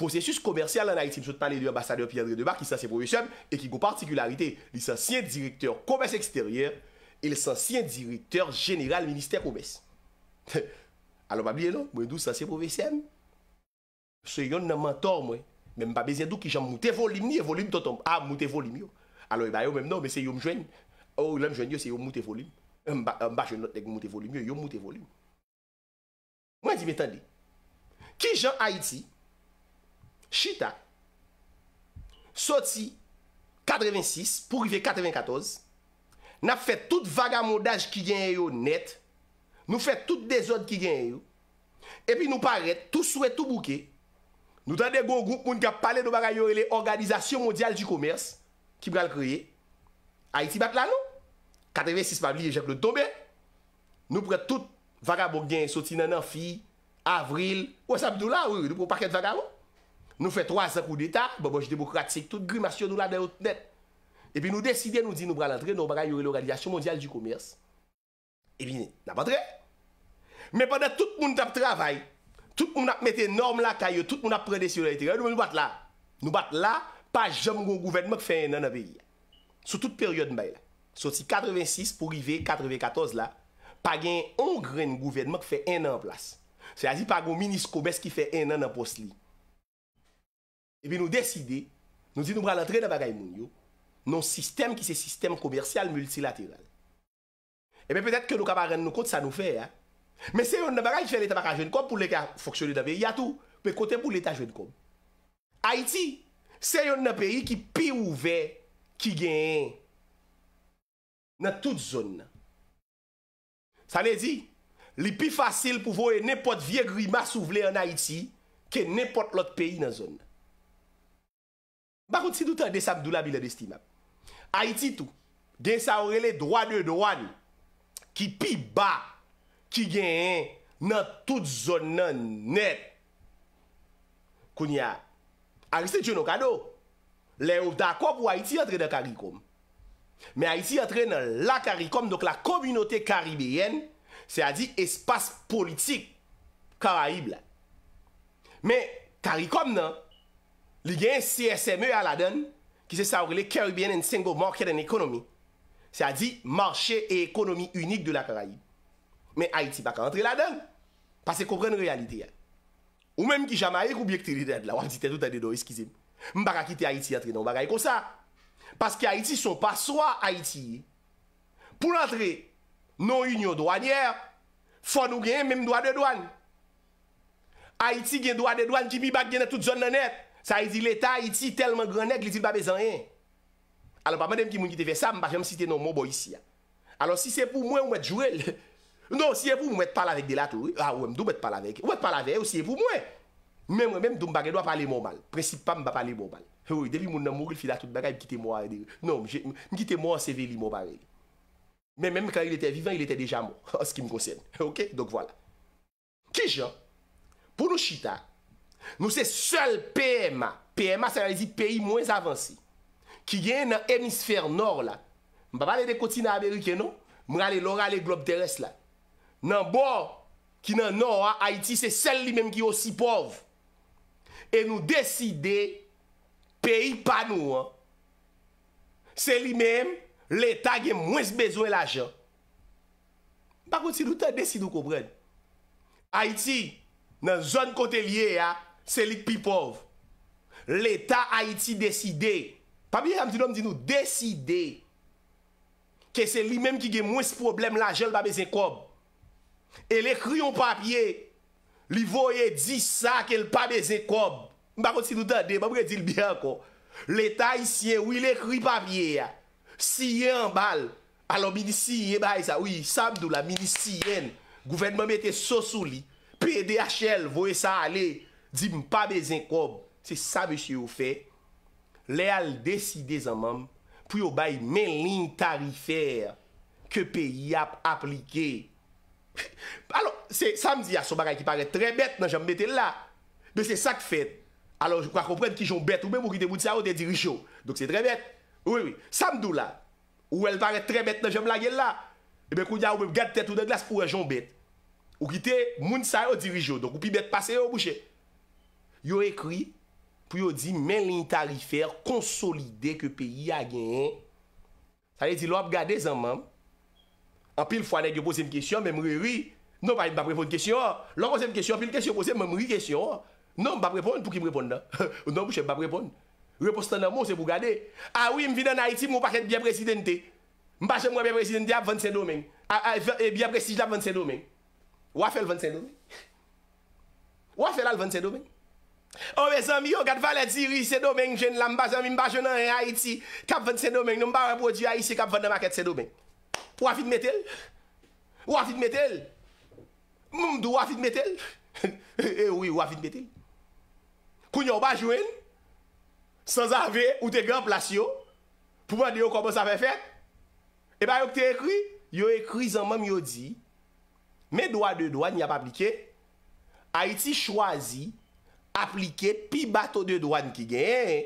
prosesus komersyal anayt, si msou tman lè di ambassadeur Pierre-André Debard ki sanse profesyon, e ki gwo partikularite, lisansyen direkteur komes eksterier e lisansyen direkteur general minister komes. Alon pa bie non, mwen dou sanse profesyon? Se yon nan mentor mwen, Men ah, non, oh, euh, mba bezye dou ki jan moute volim ni e volim ton tom. Ha moute volim yo. Alo e ba yo menm nou me se yon mjwen. Ou yon mjwen yo se yon moute volim. Mba jenote dek moute volim yo. Yon moute volim. Mwen zi men tande. Ki jan Haiti. Chita. Soti. 86. Pou rive 94. Na fè tout vagamodaj ki gen yo net. Nou fè tout dezod ki gen yo. E pi nou paret. Tou souet tou bouke. Nou tan de goun goup moun ki ap pale nou baga yorele Organizasyon Mondial du Komers Ki bral kreye Haiti bak lan nou 86 mabli e jek le tombe Nou pre tout vaga bok gen soti nan an fi Avril Ou sab do la ou, nou pre paket vaga ou Nou fe 3 zakou detak Boboche demokratik, tout grimasyon nou la deyot net E pi nou deside nou di nou bral atre Nou baga yorele Organizasyon Mondial du Komers E pi nan padre Men padre tout moun tap travay Tout moun ap mette norm lakay yo, tout moun ap prene siyo laliteral, nou bat la. Nou bat la, pa jom goun gouverne mok fe enan an beyi. Sou tout peryode mbay la. Sou ti 86 pou rive 94 la, pa gen yon ongren gouverne mok fe enan an plas. Se a zi pa goun minisko bes ki fe enan an pos li. Ebe nou deside, nou zi nou bran lantre nan bagay moun yo, non sistem ki se sistem komersyal multilateral. Ebe petet ke nou kabaren nou kont sa nou fe ya, Men se yon nan bagay jve le tabaka jwen kom pou le ka foksyone nan be, ya tou, pe kote pou le tabaka jwen kom. Haiti, se yon nan peyi ki pi ouve, ki gen nan tout zon nan. Sa ne di, li pi fasil pou voue nepot vie gri mas ou vle nan Haiti, ke nepot lot peyi nan zon. Bakon, si doutan de sa mdoula bilen estima, Haiti tou, gen sa orele dwan ou dwan, ki pi ba, ki gen yon nan tout zon nan net. Koun ya, a riste chen nou kado, le ou dako pou Haiti yon tre de Karikom. Me Haiti yon tre nan la Karikom, dok la kominote Karibiyen, se a di espas politik, Karayib la. Me Karikom nan, li gen CSME ala den, ki se sa wrile Karibiyen en single market en ekonomi, se a di marche ekonomi unik de la Karayib. Men Haiti baka antre la den. Pase kou pren realite ya. Ou menm ki jama e koubyek tri li den la. Ou ap di ten tout non an de do eskizim. M baka kite Haiti antre nan. M baka e ko sa. Pase ki Haiti son pa swa Haiti. Pou l'antre nan union douanier. Fon ou gen menm douan de douan. Haiti gen douan de douan. Jimmy Bak gen a tout zon nan et. Sa e di l'Etat Haiti telman grenet. Li di l'ba bezan en. Alon pa menm ki moun gite ve sa. M baka jom cite nan mou bo isi ya. Alon si se pou mwen ou mwen jurel. Non, siyevou mwèt pal avek de la tou, non, m'm ouè? A, ouèm, mdou mwèt pal avek? Ouèt pal avek, siyevou mwè! Mèm mwèm, mdou mbare, nou ap ale mou mal. Precipam, mbap ale mou mal. Ouè, devy moun nan mwou, l fida tout bagay, mkite mwa. Non, mkite mwa, seveli mwobare. Mèm mèm, mkare il etè vivan, il etè deja mou. O, skim gosen. Ok? Dok wala. Kijan, pounou chita, nou se sol PMA, PMA sa yalizi peyi mwèz avansi, ki yé Nan bo ki nan nou a, Haiti se sel li menm ki osi pov. E nou deside, peyi pa nou an. Se li menm, l'Etat gen mwes bezwen la jen. Bako ti nou ta desidou koubren. Haiti, nan zon kote liye a, se lik pi pov. L'Etat Haiti deside, pa biye kwa mti nom di nou deside, ke se li menm ki gen mwes problem la jen ba bezen kobb. E l'ekri yon papye, li voye di sa ke l'pamezen kob. Mba konti nou dande, mba mwen dil byan kon. L'Etat isye, wili ekri papye ya, siye an bal, alo mini siye bay sa. Oui, sab do la, mini siye an, gouvenman mette sosou li. P.D.H.L. voye sa ale, di mpamezen kob. Se sa meche yo fe, le al deside zan mam, pou yo bay men lin tarifer ke peyi ap aplikey. Alo, se sam di a som bagay ki pare tre bet nan jom bete la Be se sak fet Alo, kwa kompren ki jom bete ou men moun ki te moun sa yo de dirijo Dok se tre bet Sam dou la Ou el pare tre bet nan jom lage la Ebe koun ya ou men gade tet ou de glas pou e jom bet Ou ki te moun sa yo dirijo Dok ou pi bete pase yo bouche Yo ekri Pou yo di men lini tarifer konsolide ke peyi a gen Sa le di lo ap gade zanman A pil fwa neg yo pose m kesyon, men m rewi. Non pa yon bap repon kesyon. Lò kon se m kesyon, pil kesyon pose, men m rewi kesyon. Non m bap repon pou ki m repon nan. Non pou che bap repon. Repos tan nan mou se pou gade. A wim vi nan Haiti m wou paket biye prezidenti. M bache m wap biye prezidenti ap vant se domen. A biye prestij la ap vant se domen. Wafel vant se domen? Wafel al vant se domen? Owe zan mi yo kat valet zi wisi se domen. M bache nan Haiti kap vant se domen. Non m bache nan Haiti kap vant se domen. Ou wafit metel? Ou wafit metel? Moum dou wafit metel? Eh oui, ou wafit metel? Kou nyon ba jwen? San zave ou te gen plasyon? Pou mwen deyo komon sa fe fet? Eba yo kte ekri? Yo ekri zanman myo di, men doa de doan ni ap aplike, a iti chwazi, aplike pi bato de doan ki gen,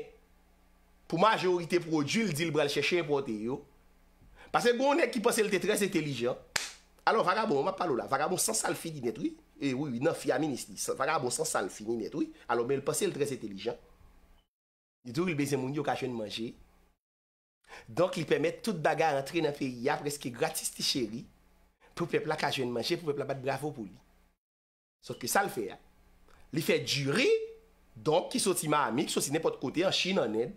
pou majorite prodjil, dil brel cheshe pote yo, Pase bon, gounen ki pose lte trez etelijan, alon vagabon, wap palo la, vagabon san sal fi ni netwi, e eh wou, wou, nan fi aminis li, vagabon san sal fi ni netwi, alon men pose lte trez etelijan, di tou li beze moun yo kajwen manje, donk li pemet tout baga rentre nan feyi ya, preske gratis ti cheri, pou pepla kajwen manje, pou pepla bat bravo pou li. Sot ki sal fe ya. Li fe djuri, donk ki soti ma amik, soti nepot kote, an chi nanen,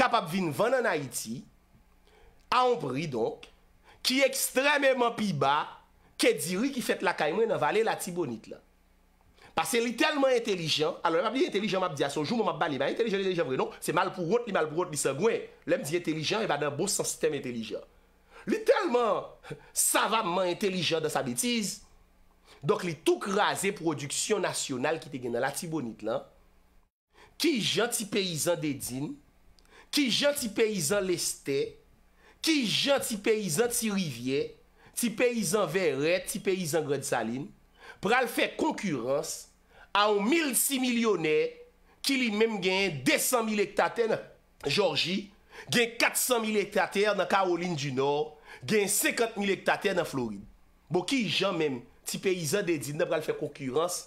kapap vin van an Haiti, anvri donk, ki ekstrememan pi ba, ke diri ki fet la kaimwe nan valen la tibonit la. Pase li telman intelijan, alon ap li intelijan map di aso, jou mou map bali, ma intelijan li intelijan vre, non, se mal pou wot li mal pou wot li sa gwen, lem di intelijan, e va nan bousan sistem intelijan. Li telman savamman intelijan dan sa bitiz, donk li touk raze produksyon nasyonal ki te gen nan la tibonit la, ki janti peyizan dedin, ki janti peyizan leste, Ki jan ti peyizan ti rivye, ti peyizan veret, ti peyizan grèd salin, pral fè konkurans a ou 1.600.000 nè, ki li mèm gen 200.000 hektatè nan Georgie, gen 400.000 hektatè nan Karoline du Nord, gen 50.000 hektatè nan Floride. Bo ki jan mèm ti peyizan dedin nan pral fè konkurans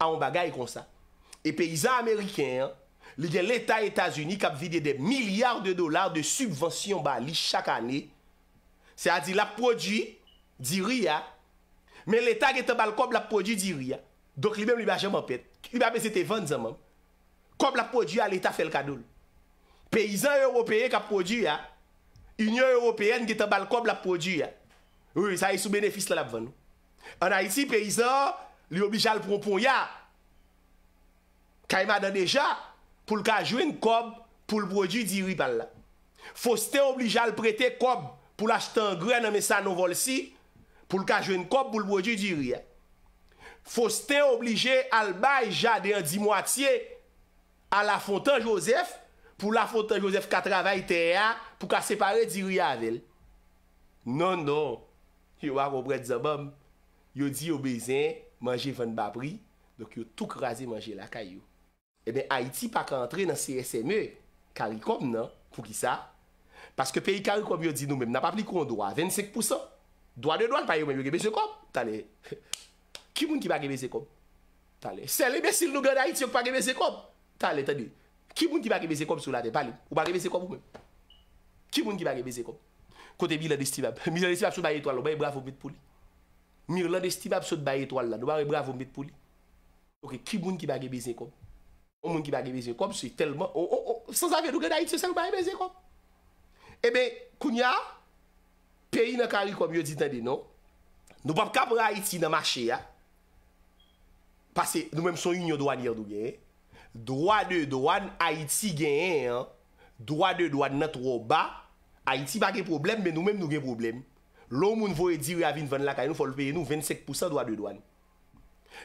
a ou bagay kon sa. E peyizan Ameriken an. li gen l'Etat Etasunik ap vide de milyar de dolar de subvensyon ba li chak ane, se a di la prodju di ri ya, men l'Etat ge te bal kob la prodju di ri ya. Dok li men li mwen jen mwen pet, li mwen mwen jen te ven zan man, kob la prodju ya l'Etat fel kadoul. Peyizan Europeye ka prodju ya, Union Europeyene ge te bal kob la prodju ya. Ou, ou, sa yi sou benefis la ap ven nou. An a iti, peyizan, li obi jal propon ya, ka yi man an deja, pou l ka jwen kob pou l bodju di ri pal la. Fos te oblije al prete kob pou l achten gren anme sa nou vol si, pou l ka jwen kob pou l bodju di ri ya. Eh. Fos te oblije al bay jade an di mwatiye al afontan Josef pou l afontan Josef katravay te ya pou ka separe di ri ya avel. Non, non, yo a roubret zabom. Yo di yo bezen manje van babri, dok yo touk raze manje la kayo. Eh e men Haïti pa ka antre nan CSME, karikom nan, pou ki sa? Paske pey karikom yo di nou men, nan pa pli kon do a 25%, do a de do al pa yo men yo gebeze kom. Tane, ki moun ki ba gebeze kom? Tane, se le mesil nou gade Haïti yo pa gebeze kom? Tane, tane, ki moun ki ba gebeze kom sou la te, pali, ou ba gebeze kom ou men? Ki moun ki ba gebeze kom? Kote mi lade estimab, mi lade estimab sou baye etoal, ou baye bravo mbet pou li. Mi lade estimab sou baye etoal la, nou baye bravo mbet pou li. Ok, ki moun ki ba gebeze kom? Moun ki bag e beze kom se telman Sons ave nou gen Aiti se nou bag e beze kom Ebe kunya Peyi nan kari kom yo ditande nou Nou pap kap re Aiti nan mache ya Pase nou menm son yon yo doan yon nou gen Dwa de doan Aiti gen Dwa de doan nan tro ba Aiti bag e problem men nou menm nou gen problem Loun moun vou e diri avin van laka Yon folpeye nou 25% dwa de doan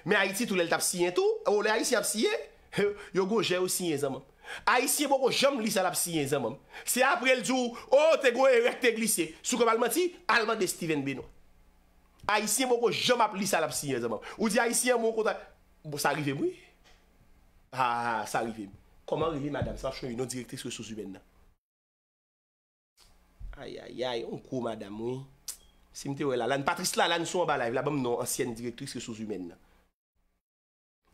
Men Aiti tou lel tap siyen tou Ou lel Aiti ap siyen Yo go jè ou sinye zanman Aisyen mou kon jèm li salap sinye zanman Se aprel djou O te go e rekte glise Sou kom alman ti, alman de Steven Beno Aisyen mou kon jèm ap li salap sinye zanman Ou di Aisyen mou kon ta Bo sa rivem wè Ha ha ha sa rivem Koman rivem madame sa chon yon direktriks ke souz humen nan Ayayayay Onkou madame wè Patrice Lalanne sou an balay La bom nan ansyen direktriks ke souz humen nan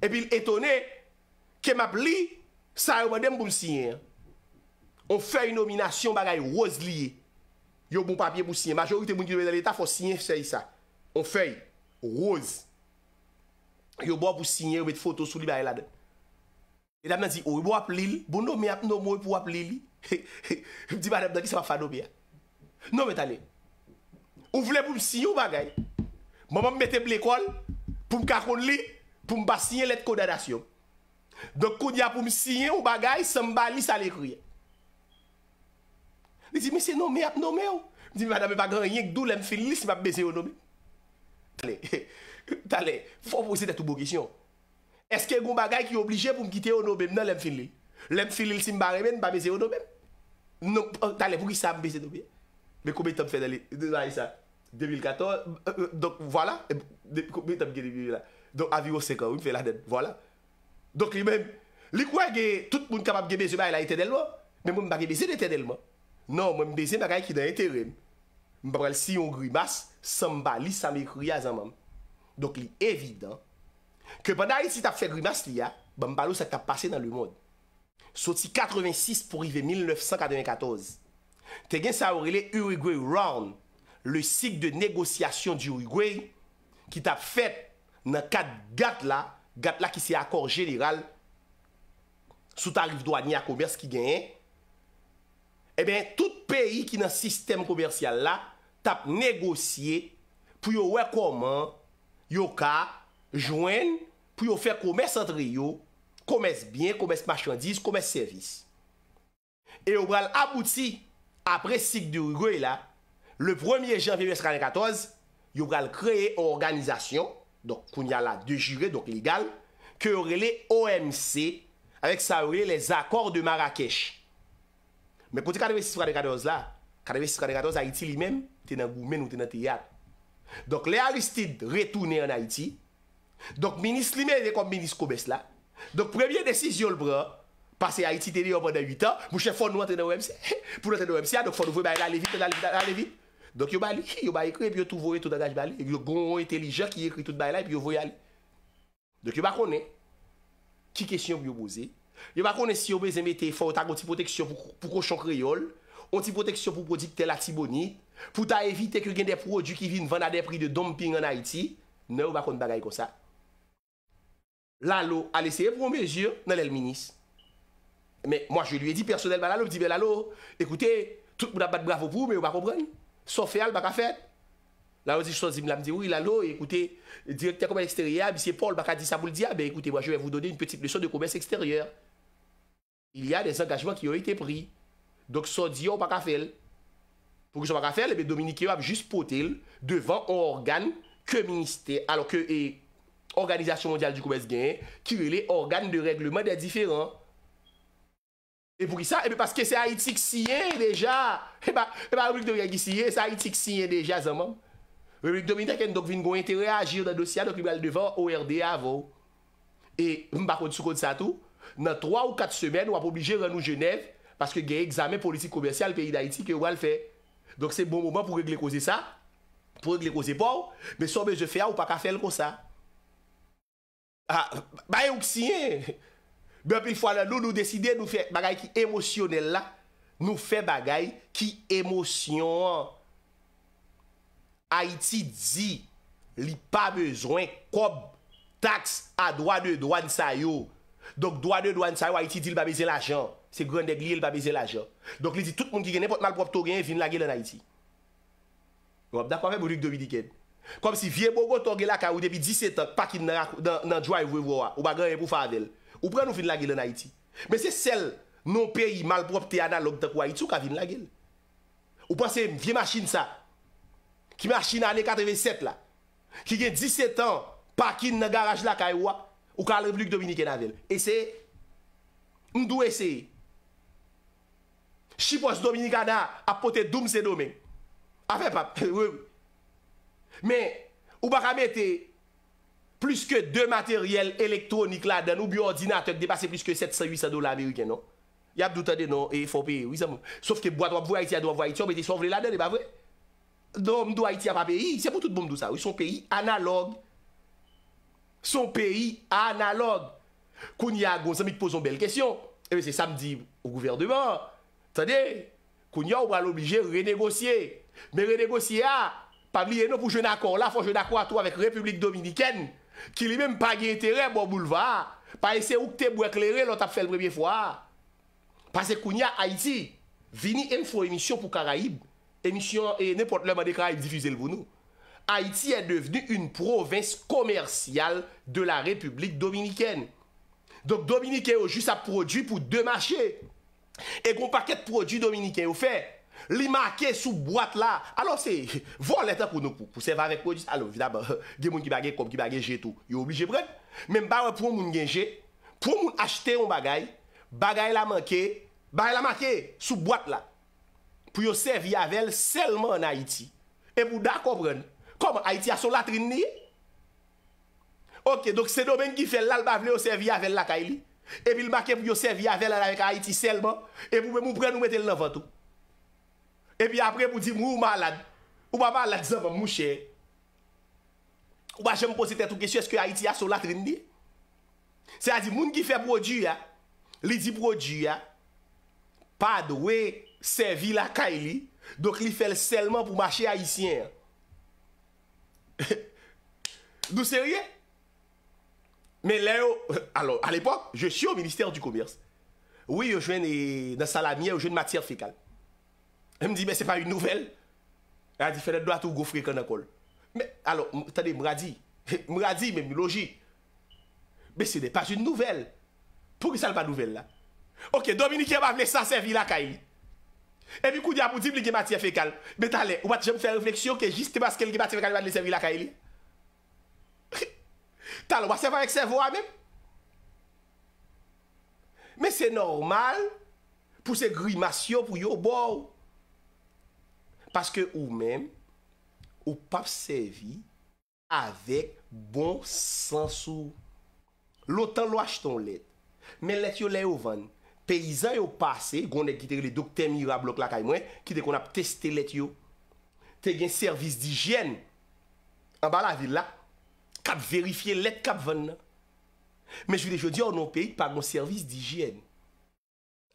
Epil etone Kè map li, sa yon mwen dem pou siye. On fè yon nominasyon bagay roz liye. Yon bon papye pou siye. Majorite mwen di yon bedalè ta fò siye se yisa. On fè yon, roz. Yon bon apou siye, yon bete foto sou li bagay la den. E dam nan zi, ou oh, yon bon ap li li, bon nou mwen ap nou mwen pou ap li li, jim di bagay mwen dan ki sa mwa fado be ya. Non mwen talè. Ou vle pou siye ou bagay. Mwen mwen mwete pou l'ekol, pou mwen kakon li, pou mwen basiye let kodadasyon. Dok kou diya pou m sinye ou bagay, se m bali sa le kriye. Li zi, me se nomè ap nomè ou? Li zi, madame bagay, yek dou lem fili li se m ap beze ou nobe? Tale, tale, fòm pwese de tou bò gisyon. Eske goun bagay ki yo obligè pou m kite ou nobe, m nan lem fili? Lem fili li se m bare men, m ap beze ou nobe? Non, oh, tale, pou ki sa ap beze euh, euh, e, ou nobe? Mè koube tèm fè de li? Mè koube tèm fè de li sa? 2014, donk wala, mè koube tèm gè di bi wila. Donk avi wò se kò, m fè la den, wala. Donk li men, li kwa ge tout moun kapap ge bezemay la ete delman? Men mwen bagye bezem ete delman? Non, mwen bezem bagay ki dan ete rem. Mwen bapal si yon grimas, samba li sami kriyazan man. Donk li evident, ke banay si tap fè grimas li ya, mwen balo sa tap pase nan le moun. Soti 86 pou rive 1994, te gen sa orile Uruguay Round, le sig de negosyasyon di Uruguay, ki tap fè nan kat gat la, Gat la ki se akor jeneral, sou ta rif doan ni a komers ki genyen, e eh ben, tout peyi ki nan sistem komersyal la, tap negosye pou yo wekoman, yo ka, jwen, pou yo fe komers antre yo, komers bien, komers machandis, komers servis. E yo bral abouti apre sik di rigo e la, le 1er janvye 2014, yo bral kreye an organizasyon, Donk koun ya la de jure, donk legal, ke yorele OMC, avek sa yorele les akord de Marrakesh. Mwen koti kadewe 6.12 la, kadewe 6.12 Haiti li men, tenan goumen ou tenan teyad. Donk le Aristide retoune an Haiti, donk menis li men, dekòm menis koubes la, donk premye desiz yo l bran, pase Haiti teni e yon ban den 8 an, mwen che fon nou an tenan OMC, pou nou tenan OMC, an donk fon nou vwe, mwen alevit, alevit, alevit. Donk yo ba li, yo ba ekre, epi yo tou voye tout anaj ba li, epi yo goun ou ete li jok, ki ekre tout bay la, epi yo voye al. Donk yo ba konen, ki kesyon bi yo boze, yo ba konen si yo be zemete e faw, ta gouti poteksyon pou kouchon kreyol, gouti poteksyon pou prodikte la tiboni, pou ta evite kwen gen de prodjou ki vin vana de pri de domping an Haiti, nou ba kon bagay kon sa. La lo, a leseye pou mbe zir, nan lèl minis. Men, mwa jwe li e di personel ba la lo, bi di bel la lo, ekoute, tout m Sò fè al baka fèl. Lalo di sò zimlam di wou ilalou. Ekoutè direktyè koubès ekstèryè. Misyè Paul baka di sa moul di. Ekoutè mwa jwè vwou donè yon peti plesyon de koubès ekstèryè. Il y a des angajman ki yon ite pri. Dok sò di yo baka fèl. Poukè sò baka fèl. Dominique wap jis potel. Devan organ ke minister. Alò ke e organizasyon mondial di koubès gen. Ki wè le organ de reglement de diferent. E pou ki sa? Ebe, eh paske se Haïtik siye deja. Eba, eh eba, eh Republik Dominika ki siye, se Haïtik siye deja, zanman. Republik Dominika ken, dok vin gwen te reagir dan dosya, dok li gwen al devan ORD avon. E, mba kondi sou kondi sa tou, nan 3 ou 4 semen wap oblige renou Genève, paske genye examen politik komersyal peyi d'Haïti ki wan l'fe. Dok se bon mouman pou regle koze sa? Pou regle koze pou, me son bejè fe a ou pa ka fel kon sa. Ha, mba e ou ki siye? E, e, e, e, e, e, e, e, e, e, e, e, e, e, e, e, Mwen pi fwa nan nou nou deside nou fe bagay ki emosyonel la. Nou fe bagay ki emosyon. Haiti di li pa bezwen kob taks a dwa de douan sayo. Dok dwa de douan sayo Haiti di l babeze l ajan. Se gren degli l babeze l ajan. Dok li di tout moun ki gen nepot malprop to gen vin la gen l en Haiti. Gwab da kwa fe moun rik do midi ken. Kom si vie mou gwo to gen la ka ou debi 17 an pak in nan dry vwe vwa. Ou bagay en pou fadel. Ou pre nou fin la gel en Haiti? Men se sel, moun peyi malprop te ana log de kwa, it sou ka fin la gel. Ou pan se, m vie machin sa, ki machin ane 87 la, ki gen 17 an, pakin nan garaj la Kaiwa, ou kal Republik Dominik en avel. E se, m dou e se, shipos Dominika na, apote doun se domen. A fe pap, we, men, ou baka men te, Plis non? non? bon. ke eh de materyel elektronik la den ou bi ordinatek depase plis ke 700-800 dola Ameriken, non? Yab doutade, non, e fon peye, oui, sa moun. Sof ke bwa dwa mwoy a iti, a dwa mwoy a iti, anbe te son vle la den, e ba vre. Non mdou a iti, a pa peyi, se mwou tout mdou sa, oui, son peyi analogue. Son peyi analogue. Koun ya, goun, sa mik poson bel kesyon. Ebe, se samdi ou gouverdeman, tade, koun ya, ou mwa l'oblige renegosye. Me renegosye a, pabliye nou pou jenakor la, fon jenakor a to avek Republik Dominiken, Ki li menm pa ge etere mwen bouleva, pa ese ouk te mwen eklere lont ap fel brebyen fwa. Pase koun ya Haiti, vini en fwo emisyon pou Karaib, emisyon en nepot lèm an de Karaib difize l vounou. Haiti en devenu un province komersyal de la Republik Dominikèn. Donk Dominikèn yo jous sa prodjou pou de machè, e goun paket prodjou Dominikèn yo fèr. Li make sou boat la, alo se, von letan pou nou pou, pou se va vek produs, alo, vidaba, ge moun ki bagay, kom ki bagay, je tou, yo obligye pren. Men bawe pou moun genje, pou moun achete yon bagay, bagay la make, bagay la make sou boat la, pou yo se vi avel selman an Haiti. E pou da koubren, koman, Haiti a son latrin ni? Ok, dok se domen ki fel la, l bavle yo se vi avel la ka ili, e pi l make pou yo se vi avel la vek Haiti selman, e pou be mou pren ou metel nan vantouk. E pi apre mou di mou ou ma alad, ou ma alad zan pou mou chè. Ou ba jèm pose tè tou kèsyè, eske Haiti a solat rin di? Se a di moun ki fè prodü ya, li di prodü ya, pad wè sè vila kèy li, dok li fè l selman pou machè Haitien. Nou sè rie? Men le yo, alò, alèpòp, je sè yo ministèr du komers. Ou yo jwen nan salamiè, yo jwen matèr fèkal. E m di, be se pa yon nouvel. E a di fene dwa tou goufri kwen akol. Me, alo, tade m radi. Me radi, me m loji. Be se de pa joun nouvel. Pou ki sal pa nouvel la? Ok, Dominique yon pa vle san se vila ka yi. E mi kou di apou dibli ge mati ya fekal. Be talen, ou bat jen m fe refleksyon ke jiste bas ke li ge mati ya fekal yon pati le se vila ka yi. Talen, ou bat se fane ek se vwa men. Me se normal pou se grimasyon pou yo bo ou. Paske ou men, ou pap servi avèk bon sansou. Lò tan lò ach ton let. Men let yo le yo van. Peyizan yo pase, gwenne gite li dokte mi rablok la kay mwen, ki de kon ap teste let yo. Te gen servis di jen. Aba la vil la, kap verifiye let kap van. Men jwede jwede yo di yo oh nan peyik pa gwen servis di jen.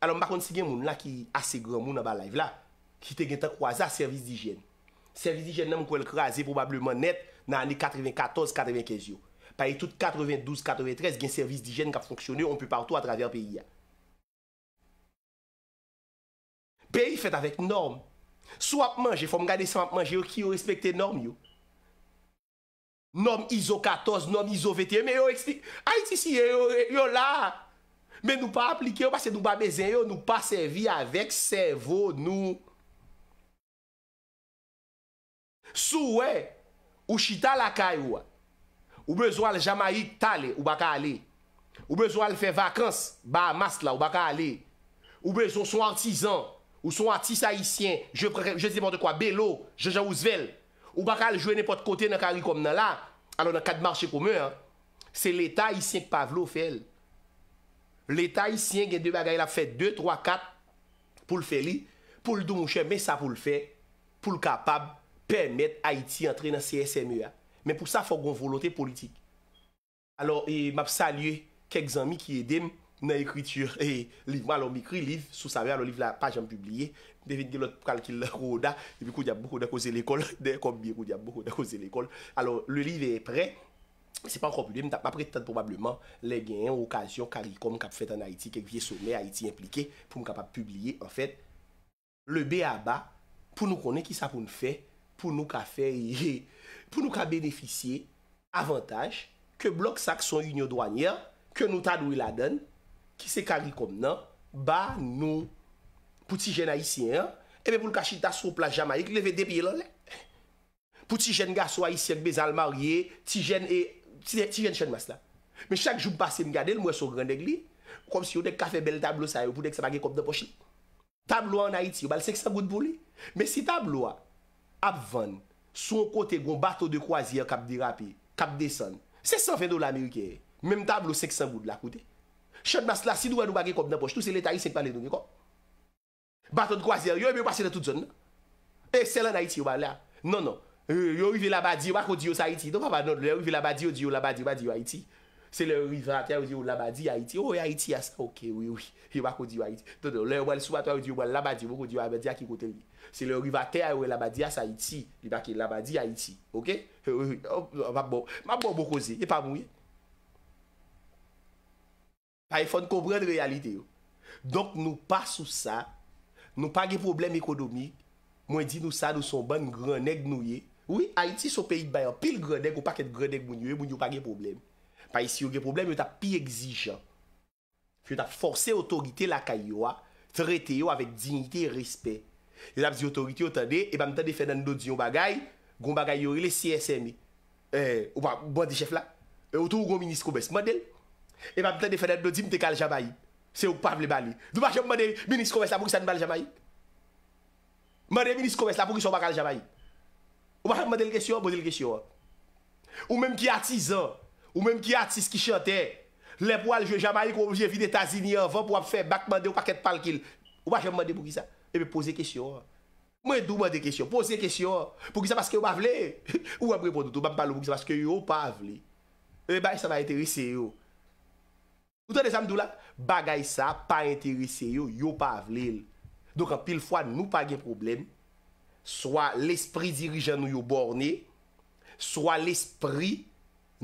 Ano makon se gen moun la ki ase gwen moun aba la vil la. ki te gen ta kwaza servis dijen. Servis dijen nan mwen kwa el kraze, poubablouman net nan ane 94-95 yo. Paye tout 92-93 gen servis dijen ka fonksyon yo, on pou partou a traver peyi ya. Peyi fèt avèk norm. Sou ap manje, fò mwen gade sou ap manje yo, ki yo respektè norm yo. Norm ISO 14, norm ISO 21, me yo eksplik, ay si si yo la, men nou pa aplike yo, basè nou ba bezen yo, nou pa servi avèk servo nou. Sou wè, ou chita la kay wè. Ou bezo al jama yi talè ou baka alè. Ou bezo al fè vakans, ba mas la ou baka alè. Ou bezo son artisan, ou son artiste haïsien, je se demande kwa, Bello, Jeja Ouzvel. Ou baka al jwè nè pot kote nan kari kom nan la, anon nan kat marchè koumè. Se l'Etat haïsien k'pavlo fè el. L'Etat haïsien gen de bagay la fè 2, 3, 4 pou l'fè li, pou l'dou mou chè, mè sa pou l'fè, pou l'kapab, Permet Haiti entre nan CSME a. Men pou sa fok goun volote politik. Alo, e map salye kek zanmi ki edem nan ekritur e livman. Alon, mikri liv, sou sa ve alon liv la pajan mpubliye. Devin de lot pral ki lèkou oda. Devin kou diap bou kou da kouze l'ekol. Devin kou biye kou diap bou kou da kouze l'ekol. Alo, le liv e pre. Se pa ankon pwede, mtap apre tat pwobableman le genyen okasyon kari kon mkap fèt an Haiti. Kek vie sonè Haiti implike pou mkap ap pwubliye. En fèt, le BABA pou nou konen ki sa pou n'fè pou nou ka fèye, pou nou ka benefisye, avantaj, ke blok sakson yon yo dwanye, ke nou ta dwi la den, ki se kari kom nan, ba nou, pou ti jen haisyen, ebe pou lkashi taso plas jamae, kile ve depye lon le. Pou ti jen gaso haisyen, bezal marye, ti jen e, ti jen chen mas la. Me chak joum pase m gade, l mwè so grandeg li, kom si yon dek ka fè bel tablo sa, yon pou dek sa bagè kop de pochi. Tablo an haiti, balsek sa gout pou li, me si tablo an, apvan, son kote gwen bato de kwazyer kap di rapi, kap de san, se san fen do la amerike e, mem tablo sek san gout la kote. Chot bas la, si nou wè nou bagè kòp nan poch, tout se lè ta yi se kwa lè douni, kon? Bato de kwazyer, yò e mè yò pasè de tout zon, nan? E, selan Haiti, wè la? Non, non. Yò wè wè la badi, wè wè kou diyo sa Haiti. Don pa pa non, lè wè wè la badi, wè diyo la badi, wè diyo Haiti. Se lè wè wè vrat, yò wè diyo la badi, Haiti. O, yè Haiti, yas. Ok, wè wè, Se le riva te awe la ba di as Haiti, li ba ki la ba di Haiti. Ok? Ho, ho, ho, ma bon, ma bon bo koze, e pa mouye. A e fon kompren realite yo. Donk nou pa sou sa, nou pa ge problem ekonomi, mwen di nou sa nou son ban gronek nou ye. Ou e Haiti sou peyi bayan, pil gronek ou paket gronek mounye, mounye pa ge problem. Pa e si yo ge problem, yo ta pi egzijan. Fyo ta forse otorite lakay yo a, trete yo avet dignite e respet. Yon ap di otorite yon tande, e mam tande fè nan do di yon bagay, goun bagay yon yorile CSM, e, eh, ou ba, bondi chef la, e ou tou ou goun minis koubes, mandel, e mam tande fè nan do di mte kal jamayi, se ou pavle bani. Dwa pa jèm mande, minis koubes la pou ki sa n'bal jamayi? Mandel, minis koubes la pou ki sa wakal jamayi? Ou pa jèm mande l'kesyon, mande l'kesyon? Ou menm ki atizan, ou menm ki atiz ki chante, le pwal jèm jamayi, ou menm ki atiz ki chante, ou menm ki atiz ki chante Ebe pose kèsyon. Mwen dou mwen de kèsyon. Pose kèsyon. Pou gisa paske yo pa vle. Ou aprepo doutou. Mwen palo pou gisa paske yo pa vle. Ebe bagay sa nan enterese yo. Toutan de sam doulak. Bagay sa pa enterese yo. Yo pa vle. Donk an pil fwa nou pa gen problem. Soa l'esprit dirijan nou yo borne. Soa l'esprit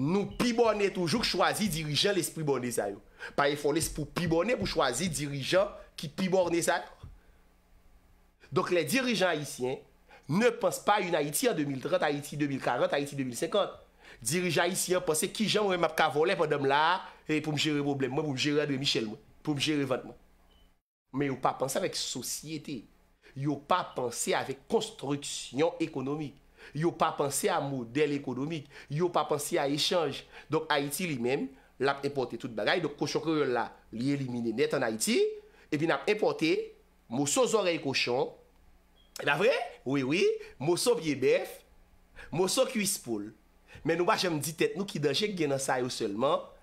nou pi borne. Toujouk chwazi dirijan l'esprit borne zayon. Paye fon l'esprit pou pi borne. Pou chwazi dirijan ki pi borne zayon. Donk le dirijan Haitien ne pense pa yon Haiti en 2030, Haiti en 2040, Haiti en 2050. Dirijan Haitien pense ki jan wè m ap kavole pou m jere problem, m wè m jere adre michel, m wè m jere vantman. Men yon pa pense avèk sosyete, yon pa pense avèk konstruksyon ekonomik, yon pa pense avèk model ekonomik, yon pa pense avèk echange. Donk Haiti li mèm l ap importe tout bagay, donk koshoke yon la li elimine net an Haiti, e bin ap importe... Moso zorey koshon. La eh vre? Oui, oui. Moso byebef. Moso kuis poule. Men nou ba jem di tet nou ki dajek genan sayo selman.